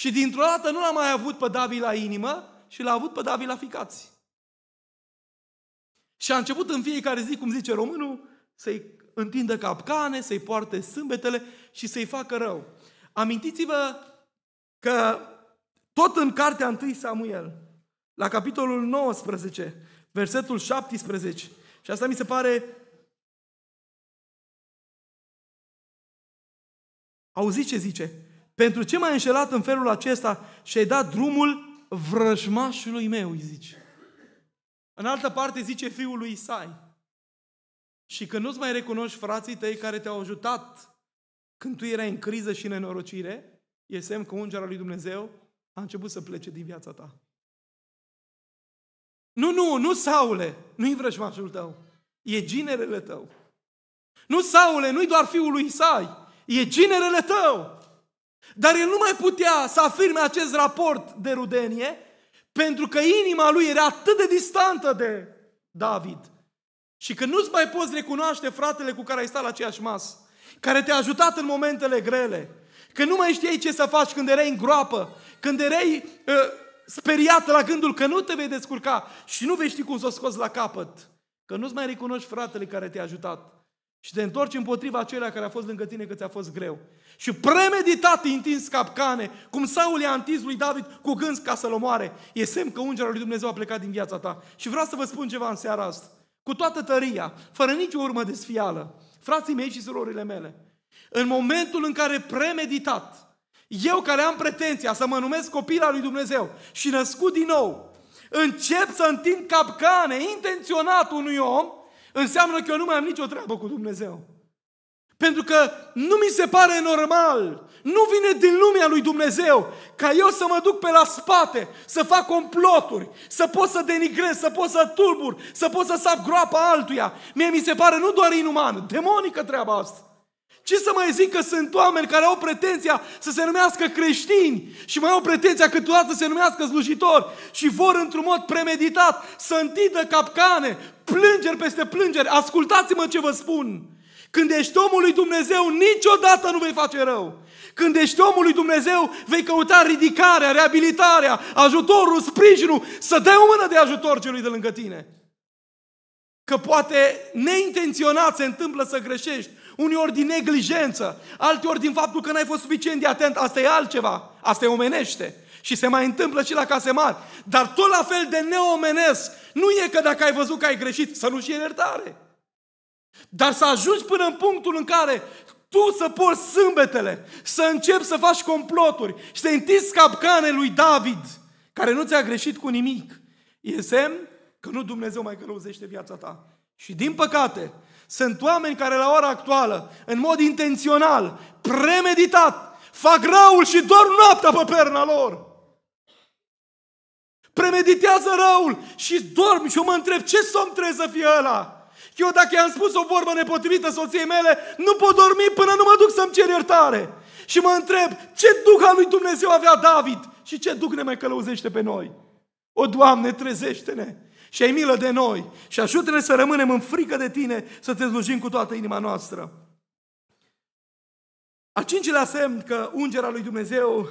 Și dintr-o dată nu l-a mai avut pe Davi la inimă și l-a avut pe Davi la ficați. Și a început în fiecare zi, cum zice românul, să-i întindă capcane, să-i poarte sâmbetele și să-i facă rău. Amintiți-vă că tot în cartea 1 Samuel, la capitolul 19, versetul 17, și asta mi se pare Auzi ce zice? Pentru ce m-ai înșelat în felul acesta și ai dat drumul vrăjmașului meu, îi zice. În altă parte zice fiul lui Isai. Și când nu-ți mai recunoști frații tăi care te-au ajutat când tu erai în criză și în nenorocire, e semn că ungerea lui Dumnezeu a început să plece din viața ta. Nu, nu, nu Saule, nu-i vrăjmașul tău, e ginerele tău. Nu Saule, nu-i doar fiul lui Isai, e ginerele tău. Dar el nu mai putea să afirme acest raport de rudenie pentru că inima lui era atât de distantă de David. Și că nu-ți mai poți recunoaște fratele cu care ai stat la aceeași masă, care te-a ajutat în momentele grele, că nu mai știai ce să faci când erai în groapă, când erai uh, speriat la gândul că nu te vei descurca și nu vei ști cum să o scoți la capăt, că nu-ți mai recunoști fratele care te-a ajutat, și te întorci împotriva acelea care a fost lângă tine că ți-a fost greu. Și premeditat întins capcane, cum Saul i-a întins lui David cu gând ca să-l omoare. E semn că ungerul lui Dumnezeu a plecat din viața ta. Și vreau să vă spun ceva în seara asta. Cu toată tăria, fără nicio urmă de sfială, frații mei și surorile mele, în momentul în care premeditat, eu care am pretenția să mă numesc copil al lui Dumnezeu și născut din nou, încep să întind capcane intenționat unui om, înseamnă că eu nu mai am nicio treabă cu Dumnezeu. Pentru că nu mi se pare normal, nu vine din lumea lui Dumnezeu ca eu să mă duc pe la spate, să fac comploturi, să pot să denigrez, să pot să tulbur, să pot să sap groapa altuia. Mie mi se pare nu doar inuman, demonică treaba asta. Ce să mai zic că sunt oameni care au pretenția să se numească creștini și mai au pretenția că tu să se numească slujitori și vor într-un mod premeditat să întindă capcane, plângeri peste plângeri. Ascultați-mă ce vă spun! Când ești omul lui Dumnezeu, niciodată nu vei face rău. Când ești omul lui Dumnezeu, vei căuta ridicarea, reabilitarea, ajutorul, sprijinul, să dai o mână de ajutor celui de lângă tine. Că poate neintenționat se întâmplă să greșești, uneori din neglijență, alteori din faptul că n-ai fost suficient de atent, asta e altceva, asta e omenește. Și se mai întâmplă și la case mari. Dar tot la fel de neomenesc. Nu e că dacă ai văzut că ai greșit, să nu-și iertare. Dar să ajungi până în punctul în care tu să porți sâmbetele, să începi să faci comploturi și să întinzi capcane lui David, care nu ți-a greșit cu nimic, e semn că nu Dumnezeu mai călăuzește viața ta, și din păcate, sunt oameni care la ora actuală, în mod intențional, premeditat, fac răul și dorm noaptea pe perna lor. Premeditează răul și dorm și eu mă întreb ce somn trebuie să fie ăla. Eu dacă i-am spus o vorbă nepotrivită soției mele, nu pot dormi până nu mă duc să-mi cer iertare. Și mă întreb, ce duh al lui Dumnezeu avea David? Și ce duh ne mai călăuzește pe noi? O, Doamne, trezește-ne! și ai milă de noi și ajută-ne să rămânem în frică de tine, să te slujim cu toată inima noastră. A cincilea semn că ungerea lui Dumnezeu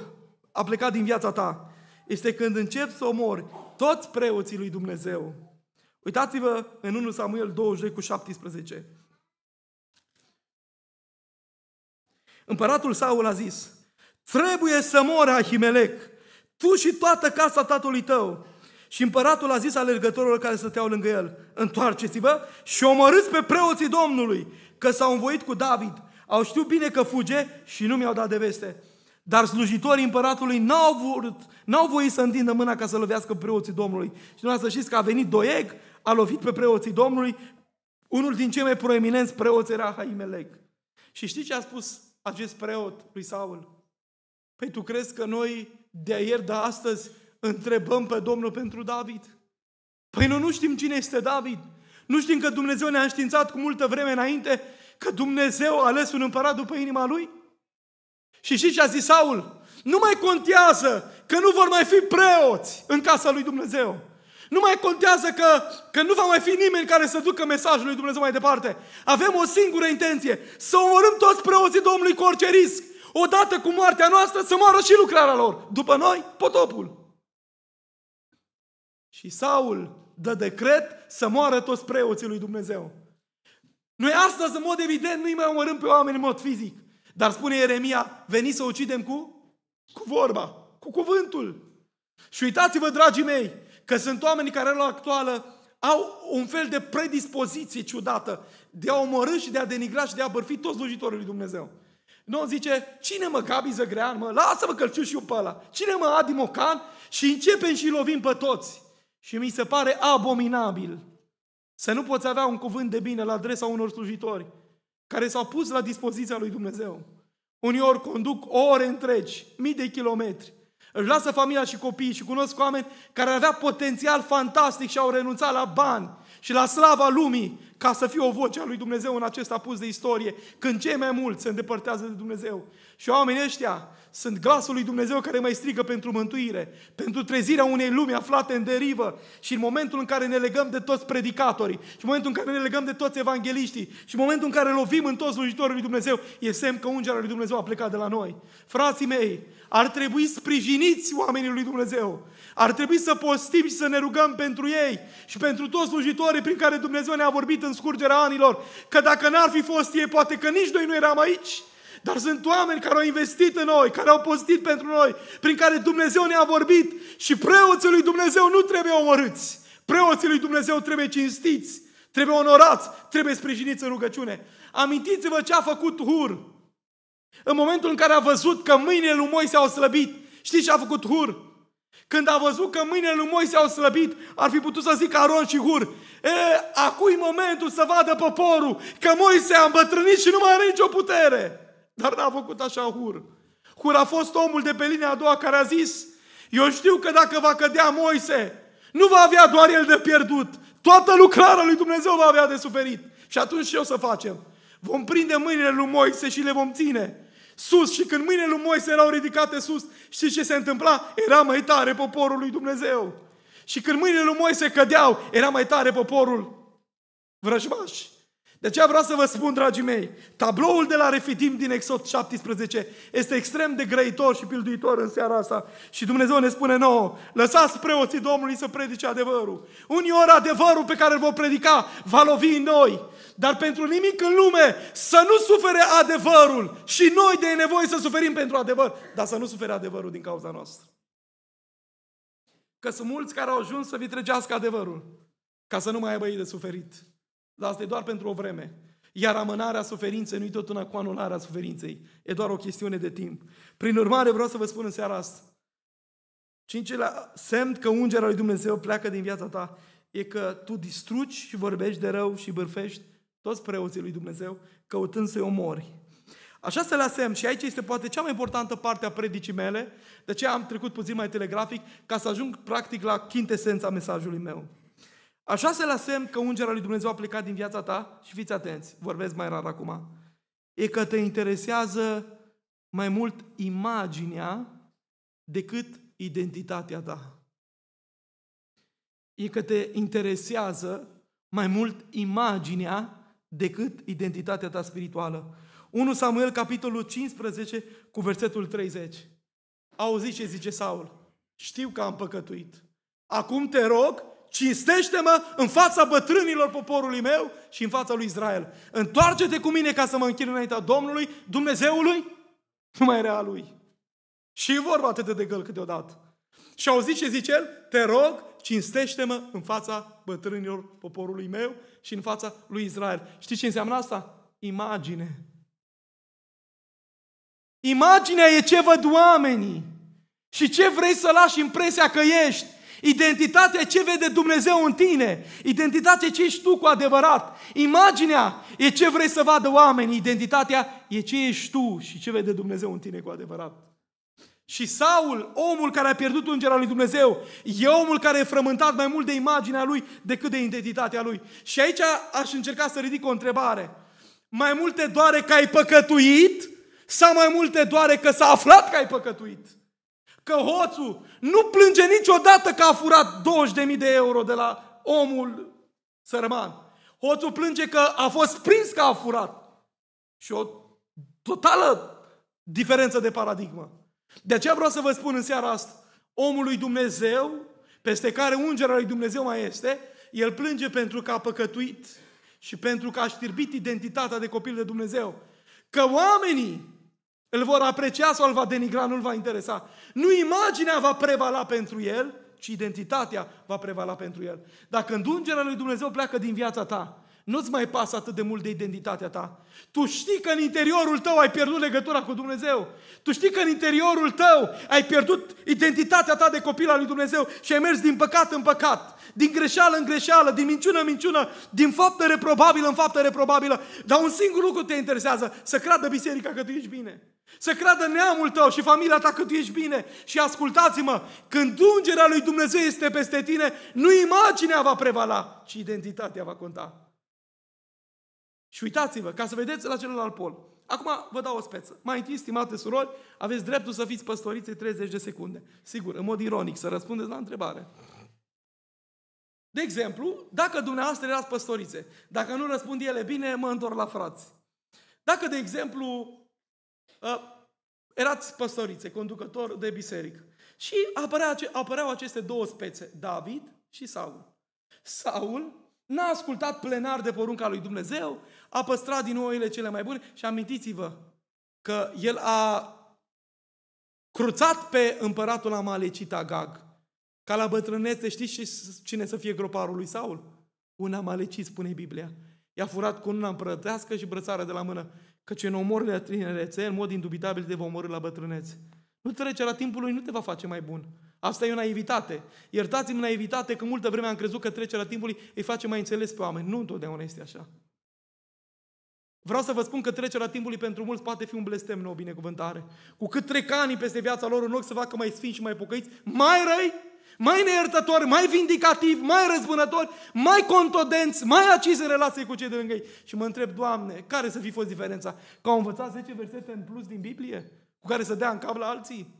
a plecat din viața ta este când începi să omori toți preoții lui Dumnezeu. Uitați-vă în 1 Samuel 22 cu 17. Împăratul Saul a zis, trebuie să mori Ahimelec, tu și toată casa tatălui tău, și împăratul a zis alergătorilor care stăteau lângă el, întoarceți-vă și omorâți pe preoții Domnului, că s-au învoit cu David. Au știut bine că fuge și nu mi-au dat de veste. Dar slujitorii împăratului n-au, vrut, n-au voit să întindă mâna ca să lovească preoții Domnului. Și nu să știți că a venit Doeg, a lovit pe preoții Domnului, unul din cei mai proeminenți preoți era Haimelec. Și știi ce a spus acest preot lui Saul? Păi tu crezi că noi de ieri, de astăzi, întrebăm pe Domnul pentru David? Păi noi nu știm cine este David. Nu știm că Dumnezeu ne-a înștiințat cu multă vreme înainte că Dumnezeu a ales un împărat după inima lui? Și și ce a zis Saul? Nu mai contează că nu vor mai fi preoți în casa lui Dumnezeu. Nu mai contează că, că nu va mai fi nimeni care să ducă mesajul lui Dumnezeu mai departe. Avem o singură intenție, să omorâm toți preoții Domnului cu orice risc. Odată cu moartea noastră să moară și lucrarea lor. După noi, potopul. Și Saul dă decret să moară toți preoții lui Dumnezeu. Noi astăzi, în mod evident, nu-i mai omorâm pe oameni în mod fizic. Dar spune Ieremia, veni să ucidem cu? Cu vorba, cu cuvântul. Și uitați-vă, dragii mei, că sunt oameni care la actuală au un fel de predispoziție ciudată de a omorâ și de a denigra și de a bărfi toți slujitorii lui Dumnezeu. Nu zice, cine mă Gabi Zăgrean, mă, lasă-mă călciu și eu pe ăla. Cine mă Adi Mocan? Și începem și lovim pe toți. Și mi se pare abominabil să nu poți avea un cuvânt de bine la adresa unor slujitori care s-au pus la dispoziția lui Dumnezeu. Unii ori conduc ore întregi, mii de kilometri, își lasă familia și copiii și cunosc oameni care avea potențial fantastic și au renunțat la bani și la slava lumii ca să fie o voce a lui Dumnezeu în acest apus de istorie, când cei mai mulți se îndepărtează de Dumnezeu. Și oamenii ăștia sunt glasul lui Dumnezeu care mai strigă pentru mântuire, pentru trezirea unei lumi aflate în derivă și în momentul în care ne legăm de toți predicatorii și în momentul în care ne legăm de toți evangeliștii și în momentul în care lovim în toți slujitorii lui Dumnezeu, e semn că ungerea lui Dumnezeu a plecat de la noi. Frații mei, ar trebui sprijiniți oamenii lui Dumnezeu. Ar trebui să postim și să ne rugăm pentru ei și pentru toți slujitorii prin care Dumnezeu ne-a vorbit în scurgerea anilor, că dacă n-ar fi fost ei, poate că nici noi nu eram aici. Dar sunt oameni care au investit în noi, care au postit pentru noi, prin care Dumnezeu ne-a vorbit și preoții lui Dumnezeu nu trebuie omorâți. Preoții lui Dumnezeu trebuie cinstiți, trebuie onorați, trebuie sprijiniți în rugăciune. Amintiți-vă ce a făcut Hur. În momentul în care a văzut că mâinile lui Moise au slăbit, știți ce a făcut Hur? Când a văzut că mâinile lui Moise au slăbit, ar fi putut să zică Aron și Hur, e, acum momentul să vadă poporul că Moise a îmbătrânit și nu mai are nicio putere. Dar n-a făcut așa Hur. Hur a fost omul de pe linia a doua care a zis, eu știu că dacă va cădea Moise, nu va avea doar el de pierdut, toată lucrarea lui Dumnezeu va avea de suferit. Și atunci ce o să facem? Vom prinde mâinile lui Moise și le vom ține sus și când mâinile lui Moise erau ridicate sus, știți ce se întâmpla? Era mai tare poporul lui Dumnezeu. Și când mâinile lui Moise cădeau, era mai tare poporul vrăjmași de aceea vreau să vă spun, dragii mei, tabloul de la Refidim din Exod 17 este extrem de grăitor și pilduitor în seara asta. Și Dumnezeu ne spune nouă, lăsați preoții Domnului să predice adevărul. Unii ori adevărul pe care îl vor predica va lovi în noi. Dar pentru nimic în lume să nu sufere adevărul. Și noi de nevoie să suferim pentru adevăr, dar să nu sufere adevărul din cauza noastră. Că sunt mulți care au ajuns să vitregească adevărul, ca să nu mai aibă ei de suferit. Dar asta e doar pentru o vreme. Iar amânarea suferinței nu e tot una cu anularea suferinței. E doar o chestiune de timp. Prin urmare, vreau să vă spun în seara asta. Cincilea semn că ungerea lui Dumnezeu pleacă din viața ta e că tu distrugi și vorbești de rău și bârfești toți preoții lui Dumnezeu, căutând să-i omori. Așa să le asem și aici este poate cea mai importantă parte a predicii mele, de ce am trecut puțin mai telegrafic, ca să ajung practic la chintesența mesajului meu. A șaselea semn că ungerea lui Dumnezeu a plecat din viața ta, și fiți atenți, vorbesc mai rar acum, e că te interesează mai mult imaginea decât identitatea ta. E că te interesează mai mult imaginea decât identitatea ta spirituală. 1 Samuel, capitolul 15, cu versetul 30. Auzi ce zice Saul. Știu că am păcătuit. Acum te rog Cinstește-mă în fața bătrânilor poporului meu și în fața lui Israel. Întoarce-te cu mine ca să mă închin înaintea Domnului, Dumnezeului, nu mai era a lui. Și e vorba atât de găl câteodată. Și auzi ce zice el? Te rog, cinstește-mă în fața bătrânilor poporului meu și în fața lui Israel. Știi ce înseamnă asta? Imagine. Imaginea e ce văd oamenii și ce vrei să lași impresia că ești. Identitatea ce vede Dumnezeu în tine. Identitatea ce ești tu cu adevărat. Imaginea e ce vrei să vadă oamenii. Identitatea e ce ești tu și ce vede Dumnezeu în tine cu adevărat. Și Saul, omul care a pierdut ungerea lui Dumnezeu, e omul care e frământat mai mult de imaginea lui decât de identitatea lui. Și aici aș încerca să ridic o întrebare. Mai multe doare că ai păcătuit sau mai multe doare că s-a aflat că ai păcătuit? că hoțul nu plânge niciodată că a furat 20.000 de euro de la omul sărman. Hoțul plânge că a fost prins că a furat. Și o totală diferență de paradigmă. De aceea vreau să vă spun în seara asta, omul lui Dumnezeu, peste care ungerea lui Dumnezeu mai este, el plânge pentru că a păcătuit și pentru că a știrbit identitatea de copil de Dumnezeu. Că oamenii îl vor aprecia sau îl va denigra, nu-l va interesa. Nu imaginea va prevala pentru el, ci identitatea va prevala pentru el. Dacă îndungerea lui Dumnezeu pleacă din viața ta, nu-ți mai pasă atât de mult de identitatea ta. Tu știi că în interiorul tău ai pierdut legătura cu Dumnezeu. Tu știi că în interiorul tău ai pierdut identitatea ta de copil al lui Dumnezeu și ai mers din păcat în păcat, din greșeală în greșeală, din minciună în minciună, din faptă reprobabilă în faptă reprobabilă. Dar un singur lucru te interesează, să creadă biserica că tu ești bine. Să creadă neamul tău și familia ta că tu ești bine. Și ascultați-mă, când ungerea lui Dumnezeu este peste tine, nu imaginea va prevala, ci identitatea va conta. Și uitați-vă, ca să vedeți la celălalt pol. Acum vă dau o speță. Mai întâi, stimate surori, aveți dreptul să fiți păstorițe 30 de secunde. Sigur, în mod ironic, să răspundeți la întrebare. De exemplu, dacă dumneavoastră erați păstorițe, dacă nu răspund ele bine, mă întorc la frați. Dacă, de exemplu, ă, erați păstorițe, conducător de biserică, și apăreau aceste două spețe, David și Saul. Saul n-a ascultat plenar de porunca lui Dumnezeu, a păstrat din oile cele mai bune și amintiți-vă că el a cruțat pe împăratul amalecit Agag. Ca la bătrânețe știți și cine să fie groparul lui Saul? Un amalecit, spune Biblia. I-a furat cu una împărătească și brățară de la mână. Căci în omorile la tinerețe, în mod indubitabil, te va omori la bătrânețe. Nu trecerea timpului nu te va face mai bun. Asta e o naivitate. Iertați-mi naivitate că multă vreme am crezut că trecerea timpului îi face mai înțeles pe oameni. Nu întotdeauna este așa. Vreau să vă spun că trecerea timpului pentru mulți poate fi un blestem, nu o binecuvântare. Cu cât trec ani peste viața lor, în loc să facă mai sfinți și mai pocăiți, mai răi, mai neiertători, mai vindicativi, mai răzbunători, mai contodenți, mai acizi în relație cu cei de lângă ei. Și mă întreb, Doamne, care să fi fost diferența? Că au învățat 10 versete în plus din Biblie? Cu care să dea în cap la alții?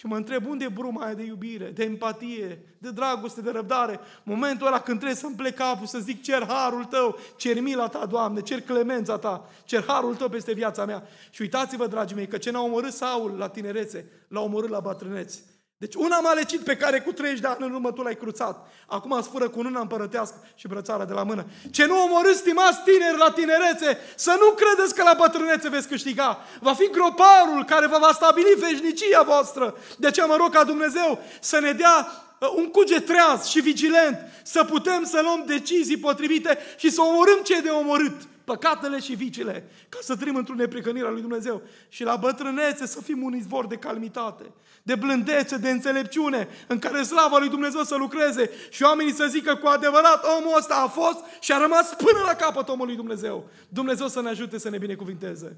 Și mă întreb, unde e bruma aia de iubire, de empatie, de dragoste, de răbdare? Momentul ăla când trebuie să-mi plec capul, să zic, cer harul tău, cer mila ta, Doamne, cer clemența ta, cer harul tău peste viața mea. Și uitați-vă, dragii mei, că ce n-a omorât Saul la tinerețe, l-a omorât la bătrâneți. Deci un amalecit pe care cu 30 de ani în urmă tu l-ai cruțat, acum îți fură cu una împărătească și brățara de la mână. Ce nu omorâți, stimați tineri la tinerețe, să nu credeți că la bătrânețe veți câștiga. Va fi groparul care vă va stabili veșnicia voastră. De aceea mă rog ca Dumnezeu să ne dea uh, un cuget treaz și vigilent, să putem să luăm decizii potrivite și să omorâm ce de omorât păcatele și vicile, ca să trăim într-o neprihănire a lui Dumnezeu și la bătrânețe să fim un izvor de calmitate, de blândețe, de înțelepciune, în care slava lui Dumnezeu să lucreze și oamenii să zică cu adevărat omul ăsta a fost și a rămas până la capăt omul lui Dumnezeu. Dumnezeu să ne ajute să ne binecuvinteze.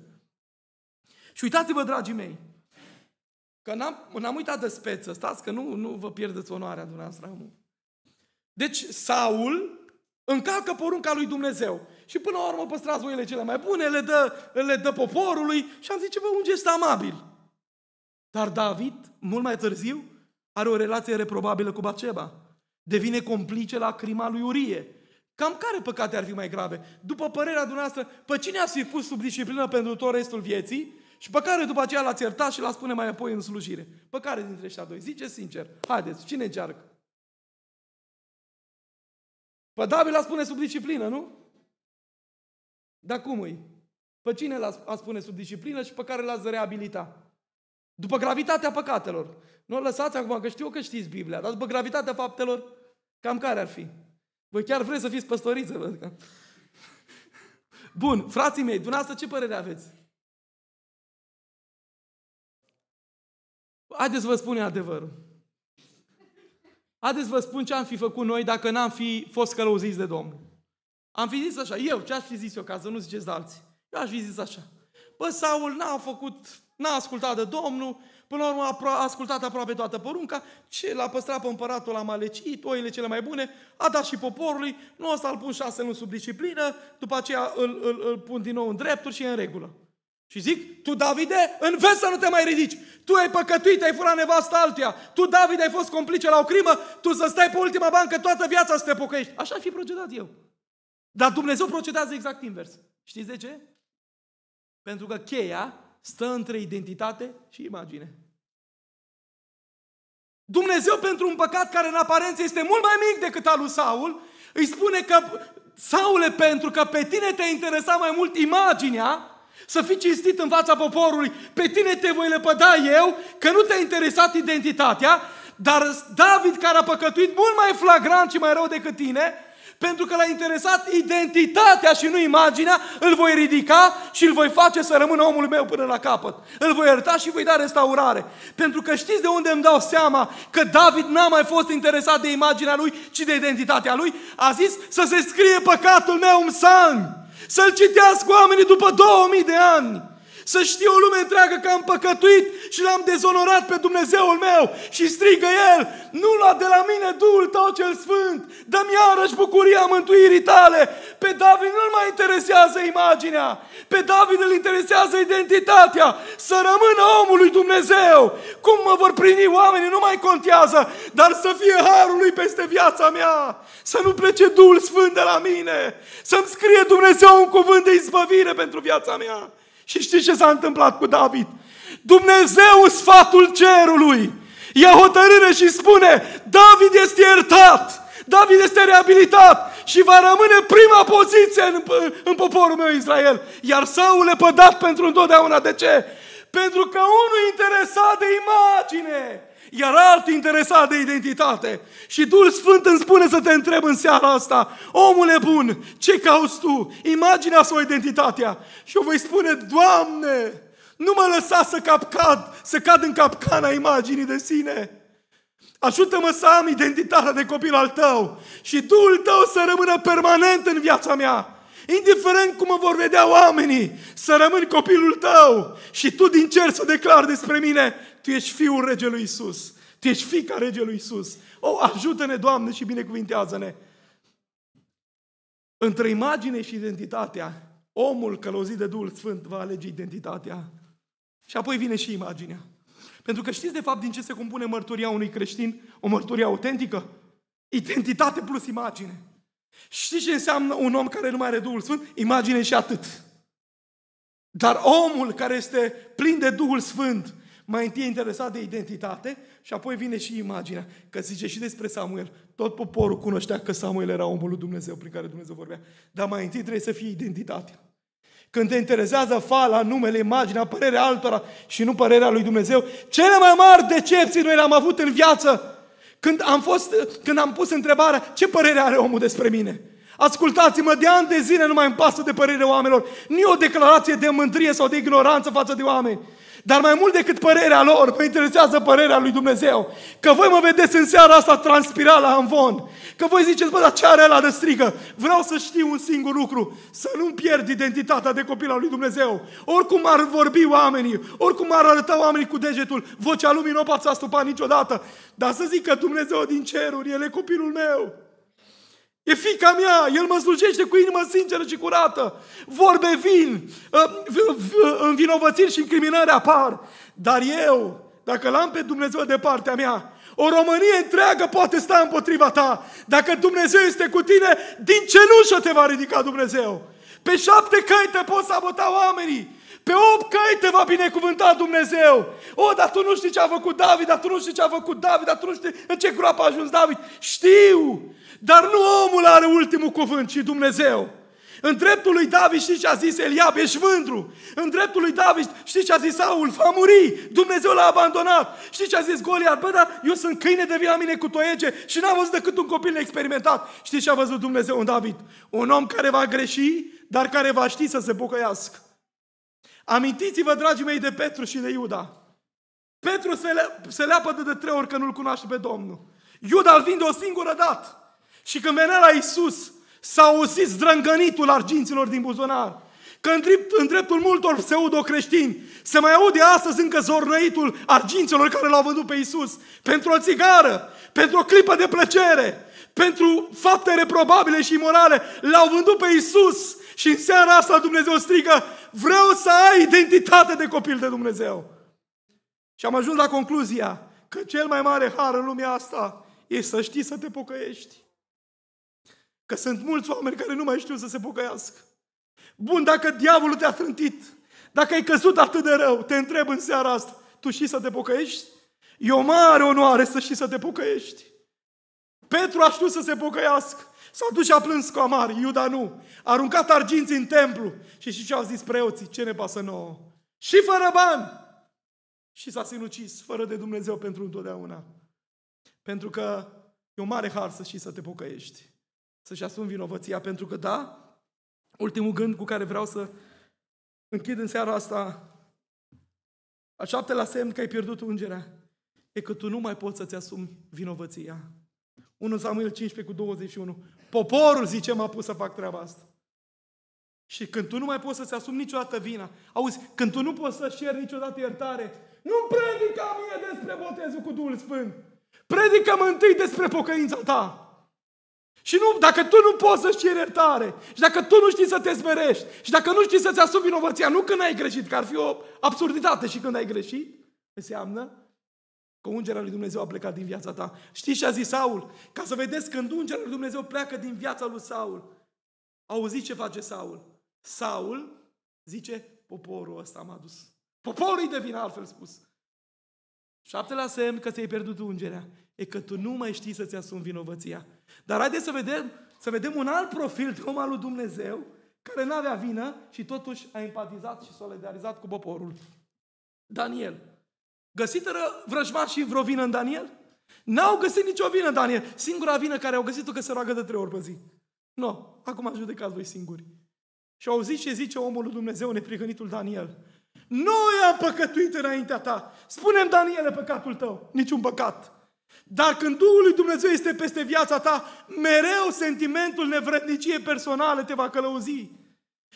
Și uitați-vă, dragii mei, că n-am, n-am uitat de speță, stați că nu, nu vă pierdeți onoarea dumneavoastră. Deci Saul încalcă porunca lui Dumnezeu. Și până la urmă păstrați voile cele mai bune, le dă, le dă poporului și am zis vă un gest amabil. Dar David, mult mai târziu, are o relație reprobabilă cu Baceba. Devine complice la crima lui Urie. Cam care păcate ar fi mai grave? După părerea dumneavoastră, pe cine ați fi pus sub disciplină pentru tot restul vieții și pe care după aceea l-ați iertat și l-ați pune mai apoi în slujire? Pe care dintre ăștia doi? Zice sincer. Haideți, cine încearcă? Pe David l-ați pune sub disciplină, nu? Dar cum îi? Pe cine l-a spune sub disciplină și pe care l-ați reabilita? După gravitatea păcatelor. Nu lăsați acum, că știu că știți Biblia, dar după gravitatea faptelor, cam care ar fi? Voi chiar vreți să fiți păstoriță, văd că... Bun, frații mei, dumneavoastră ce părere aveți? Haideți să vă spun adevărul. Haideți să vă spun ce am fi făcut noi dacă n-am fi fost călăuziți de Domnul. Am fi zis așa, eu, ce aș fi zis eu, ca să nu ziceți alții? Eu aș fi zis așa. Bă, Saul n-a făcut, n-a ascultat de Domnul, până la urmă a ascultat aproape toată porunca, ce l-a păstrat pe împăratul la malecit, oile cele mai bune, a dat și poporului, nu o să-l pun șase luni sub disciplină, după aceea îl, îl, îl pun din nou în drepturi și în regulă. Și zic, tu, Davide, înveți să nu te mai ridici. Tu ai păcătuit, ai furat nevasta altuia. Tu, Davide, ai fost complice la o crimă. Tu să stai pe ultima bancă toată viața să te pocăiești. Așa aș fi procedat eu. Dar Dumnezeu procedează exact invers. Știți de ce? Pentru că cheia stă între identitate și imagine. Dumnezeu pentru un păcat care în aparență este mult mai mic decât al lui Saul, îi spune că Saule, pentru că pe tine te interesa mai mult imaginea, să fii cinstit în fața poporului, pe tine te voi lepăda eu, că nu te-a interesat identitatea, dar David, care a păcătuit mult mai flagrant și mai rău decât tine, pentru că l-a interesat identitatea și nu imaginea, îl voi ridica și îl voi face să rămână omul meu până la capăt. Îl voi ierta și voi da restaurare. Pentru că știți de unde îmi dau seama că David n-a mai fost interesat de imaginea lui, ci de identitatea lui? A zis să se scrie păcatul meu în psalmi, să-l citească oamenii după 2000 de ani. Să știe o lume întreagă că am păcătuit și l-am dezonorat pe Dumnezeul meu și strigă el, nu lua de la mine Duhul tău cel sfânt, dă-mi iarăși bucuria mântuirii tale. Pe David nu-l mai interesează imaginea, pe David îl interesează identitatea, să rămână omul lui Dumnezeu. Cum mă vor primi oamenii nu mai contează, dar să fie harul lui peste viața mea, să nu plece Duhul Sfânt de la mine, să-mi scrie Dumnezeu un cuvânt de izbăvire pentru viața mea. Și știți ce s-a întâmplat cu David? Dumnezeu, sfatul cerului, ia hotărâre și spune, David este iertat, David este reabilitat și va rămâne prima poziție în, în poporul meu Israel. Iar Saul e pădat pentru întotdeauna. De ce? Pentru că unul interesat de imagine, iar altul interesat de identitate. Și Duhul Sfânt îmi spune să te întreb în seara asta, omule bun, ce cauți tu? Imaginea sau identitatea? Și eu voi spune, Doamne, nu mă lăsa să capcad, să cad în capcana imaginii de sine. Ajută-mă să am identitatea de copil al tău și Duhul tău să rămână permanent în viața mea indiferent cum mă vor vedea oamenii, să rămân copilul tău și tu din cer să declar despre mine, tu ești fiul regelui Isus, tu ești fica regelui Isus. O, oh, ajută-ne, Doamne, și binecuvintează-ne! Între imagine și identitatea, omul călăuzit de Duhul Sfânt va alege identitatea. Și apoi vine și imaginea. Pentru că știți de fapt din ce se compune mărturia unui creștin? O mărturie autentică? Identitate plus imagine. Știi ce înseamnă un om care nu mai are Duhul Sfânt? Imagine și atât. Dar omul care este plin de Duhul Sfânt, mai întâi interesat de identitate și apoi vine și imaginea. Că zice și despre Samuel. Tot poporul cunoștea că Samuel era omul lui Dumnezeu prin care Dumnezeu vorbea. Dar mai întâi trebuie să fie identitatea. Când te interesează fala, numele, imaginea, părerea altora și nu părerea lui Dumnezeu, cele mai mari decepții noi le-am avut în viață când am, fost, când am pus întrebarea, ce părere are omul despre mine? Ascultați-mă, de ani de zile nu mai îmi pasă de părere oamenilor. Nu e o declarație de mândrie sau de ignoranță față de oameni, dar mai mult decât părerea lor, mă interesează părerea lui Dumnezeu. Că voi mă vedeți în seara asta transpira la amvon. Că voi ziceți, bă, dar ce are la de strigă? Vreau să știu un singur lucru, să nu pierd identitatea de copil al lui Dumnezeu. Oricum ar vorbi oamenii, oricum ar arăta oamenii cu degetul, vocea lumii nu o poate să niciodată. Dar să zic că Dumnezeu din ceruri, El e copilul meu. E fica mea, el mă slujește cu inimă sinceră și curată. Vorbe vin, ă, învinovățiri și incriminări apar. Dar eu, dacă l-am pe Dumnezeu de partea mea, o Românie întreagă poate sta împotriva ta. Dacă Dumnezeu este cu tine, din cenușă te va ridica Dumnezeu. Pe șapte căi te poți sabota oamenii. Pe opt căi te va binecuvânta Dumnezeu. O, dar tu nu știi ce a făcut David, dar tu nu știi ce a făcut David, dar tu nu știi în ce groapă a ajuns David. Știu! Dar nu omul are ultimul cuvânt, ci Dumnezeu. În dreptul lui David știi ce a zis Eliab? Ești mândru. În dreptul lui David știi ce a zis Saul? Va muri. Dumnezeu l-a abandonat. Știi ce a zis Goliat? Bă, dar eu sunt câine de vii mine cu toiege și n-am văzut decât un copil experimentat. Știi ce a văzut Dumnezeu în David? Un om care va greși, dar care va ști să se bucăiască. Amintiți-vă, dragii mei, de Petru și de Iuda. Petru se, le- se leapă de, de trei ori că nu-L cunoaște pe Domnul. Iuda îl vinde o singură dată. Și când venea la Isus, s-a auzit zdrângănitul arginților din buzunar. Că în, drept, în dreptul multor pseudo-creștini se mai aude astăzi încă zornăitul arginților care l-au vândut pe Isus pentru o țigară, pentru o clipă de plăcere, pentru fapte reprobabile și imorale. L-au vândut pe Isus și în seara asta Dumnezeu strigă vreau să ai identitate de copil de Dumnezeu. Și am ajuns la concluzia că cel mai mare har în lumea asta e să știi să te pocăiești. Că sunt mulți oameni care nu mai știu să se pocăiască. Bun, dacă diavolul te-a trântit, dacă ai căzut atât de rău, te întreb în seara asta, tu știi să te pocăiești? E o mare onoare să știi să te pocăiești. Petru a știut să se pocăiască. S-a dus și a plâns cu amar, Iuda nu. A aruncat arginții în templu și și ce au zis preoții, ce ne pasă nouă? Și fără bani! Și s-a sinucis, fără de Dumnezeu pentru întotdeauna. Pentru că e o mare har să știi să te pocăiești să-și asum vinovăția, pentru că da, ultimul gând cu care vreau să închid în seara asta, de-a șaptelea semn că ai pierdut ungerea, e că tu nu mai poți să-ți asumi vinovăția. 1 Samuel 15 cu 21. Poporul, zice, m-a pus să fac treaba asta. Și când tu nu mai poți să-ți asumi niciodată vina, auzi, când tu nu poți să ceri niciodată iertare, nu predica mie despre botezul cu Duhul Sfânt. Predică-mă întâi despre pocăința ta. Și nu, dacă tu nu poți să-ți ceri iertare, și dacă tu nu știi să te smerești, și dacă nu știi să-ți asumi vinovăția, nu când ai greșit, că ar fi o absurditate și când ai greșit, înseamnă că ungerea lui Dumnezeu a plecat din viața ta. Știi ce a zis Saul? Ca să vedeți când ungerea lui Dumnezeu pleacă din viața lui Saul. Auzi ce face Saul? Saul zice, poporul ăsta m-a dus. Poporul îi devine altfel spus. Șaptelea semn că ți-ai pierdut ungerea e că tu nu mai știi să-ți asumi vinovăția. Dar haideți să vedem, să vedem un alt profil de om al lui Dumnezeu, care nu avea vină și totuși a empatizat și solidarizat cu poporul. Daniel. Găsită vrăjmașii și vreo vină în Daniel? N-au găsit nicio vină, Daniel. Singura vină care au găsit-o că se roagă de trei ori pe zi. Nu, no, acum judecați voi singuri. Și au zis ce zice omul lui Dumnezeu, neprihănitul Daniel. Noi am păcătuit înaintea ta. Spunem, Daniele, păcatul tău. Niciun păcat. Dar când Duhul lui Dumnezeu este peste viața ta, mereu sentimentul nevredniciei personale te va călăuzi.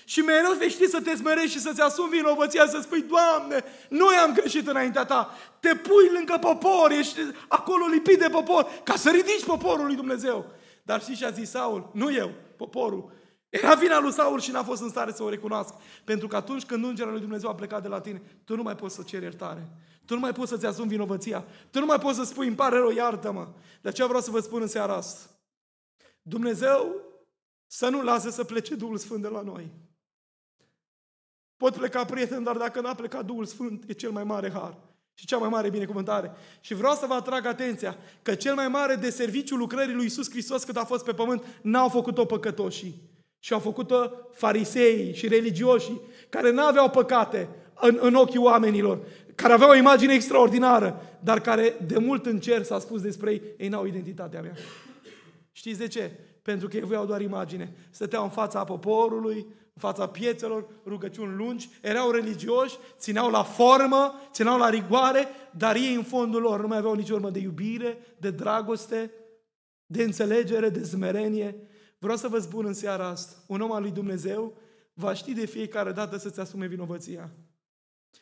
Și mereu vei ști să te smerești și să-ți asumi vinovăția, să spui, Doamne, noi am greșit înaintea Ta. Te pui lângă popor, ești acolo lipit de popor, ca să ridici poporul lui Dumnezeu. Dar și și-a zis Saul, nu eu, poporul. Era vina lui Saul și n-a fost în stare să o recunoască. Pentru că atunci când Îngerea lui Dumnezeu a plecat de la tine, tu nu mai poți să ceri iertare. Tu nu mai poți să-ți asumi vinovăția. Tu nu mai poți să spui, îmi pare rău, iartă-mă. De aceea vreau să vă spun în seara asta. Dumnezeu să nu lase să plece Duhul Sfânt de la noi. Pot pleca prieten, dar dacă n-a plecat Duhul Sfânt, e cel mai mare har și cea mai mare binecuvântare. Și vreau să vă atrag atenția că cel mai mare de serviciu lucrării lui Isus Hristos cât a fost pe pământ, n-au făcut-o păcătoșii. Și au făcut-o fariseii și religioșii care n-aveau păcate în, în ochii oamenilor care avea o imagine extraordinară, dar care de mult în cer s-a spus despre ei, ei n-au identitatea mea. Știți de ce? Pentru că ei voiau doar imagine. Stăteau în fața poporului, în fața piețelor, rugăciuni lungi, erau religioși, țineau la formă, țineau la rigoare, dar ei în fondul lor nu mai aveau nicio urmă de iubire, de dragoste, de înțelegere, de zmerenie. Vreau să vă spun în seara asta, un om al lui Dumnezeu va ști de fiecare dată să-ți asume vinovăția.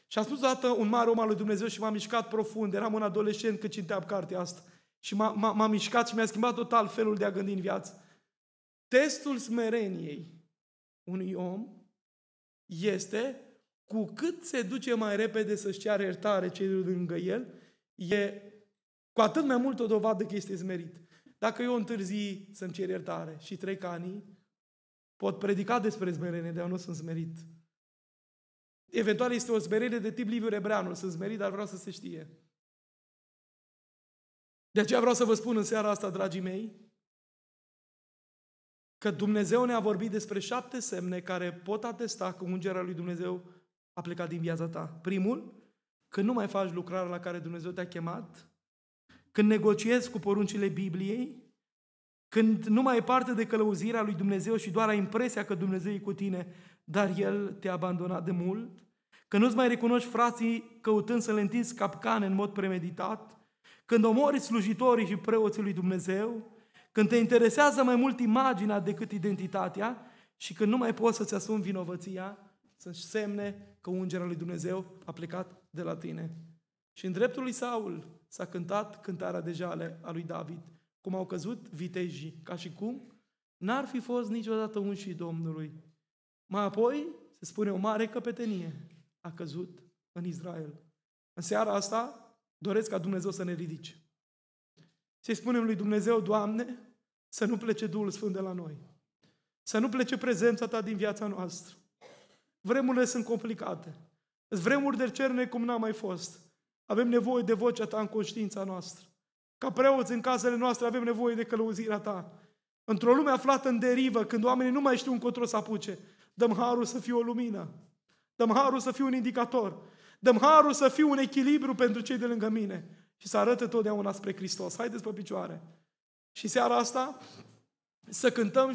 Și am spus odată un mare om al lui Dumnezeu și m-a mișcat profund. Eram un adolescent când citeam cartea asta. Și m-a, m-a, m-a mișcat și mi-a schimbat total felul de a gândi în viață. Testul smereniei unui om este cu cât se duce mai repede să-și ceară iertare cei de lângă el, e cu atât mai mult o dovadă că este smerit. Dacă eu întârzi să-mi cer iertare și trec ani, pot predica despre smerenie, dar eu nu sunt smerit. Eventual este o smerire de tip Liviu Rebreanu. Sunt smerit, dar vreau să se știe. De aceea vreau să vă spun în seara asta, dragii mei, că Dumnezeu ne-a vorbit despre șapte semne care pot atesta că ungerea lui Dumnezeu a plecat din viața ta. Primul, când nu mai faci lucrarea la care Dumnezeu te-a chemat, când negociezi cu poruncile Bibliei, când nu mai e parte de călăuzirea lui Dumnezeu și doar ai impresia că Dumnezeu e cu tine, dar El te-a abandonat de mult, când nu-ți mai recunoști frații căutând să le întinzi capcane în mod premeditat, când omori slujitorii și preoții lui Dumnezeu, când te interesează mai mult imaginea decât identitatea și când nu mai poți să-ți asumi vinovăția, sunt semne că ungerea lui Dumnezeu a plecat de la tine. Și în dreptul lui Saul s-a cântat cântarea de jale a lui David, cum au căzut vitejii, ca și cum n-ar fi fost niciodată unșii Domnului. Mai apoi se spune o mare căpetenie a căzut în Israel. În seara asta doresc ca Dumnezeu să ne ridice. Să-i spunem lui Dumnezeu, Doamne, să nu plece Duhul Sfânt de la noi. Să nu plece prezența Ta din viața noastră. Vremurile sunt complicate. Vremuri de cerne cum n-a mai fost. Avem nevoie de vocea Ta în conștiința noastră. Ca preoți în casele noastre avem nevoie de călăuzirea Ta. Într-o lume aflată în derivă, când oamenii nu mai știu încotro să apuce, dăm harul să fie o lumină. Dăm harul să fiu un indicator. Dăm harul să fiu un echilibru pentru cei de lângă mine și să arătă totdeauna spre Hristos. Haideți pe picioare! Și seara asta să cântăm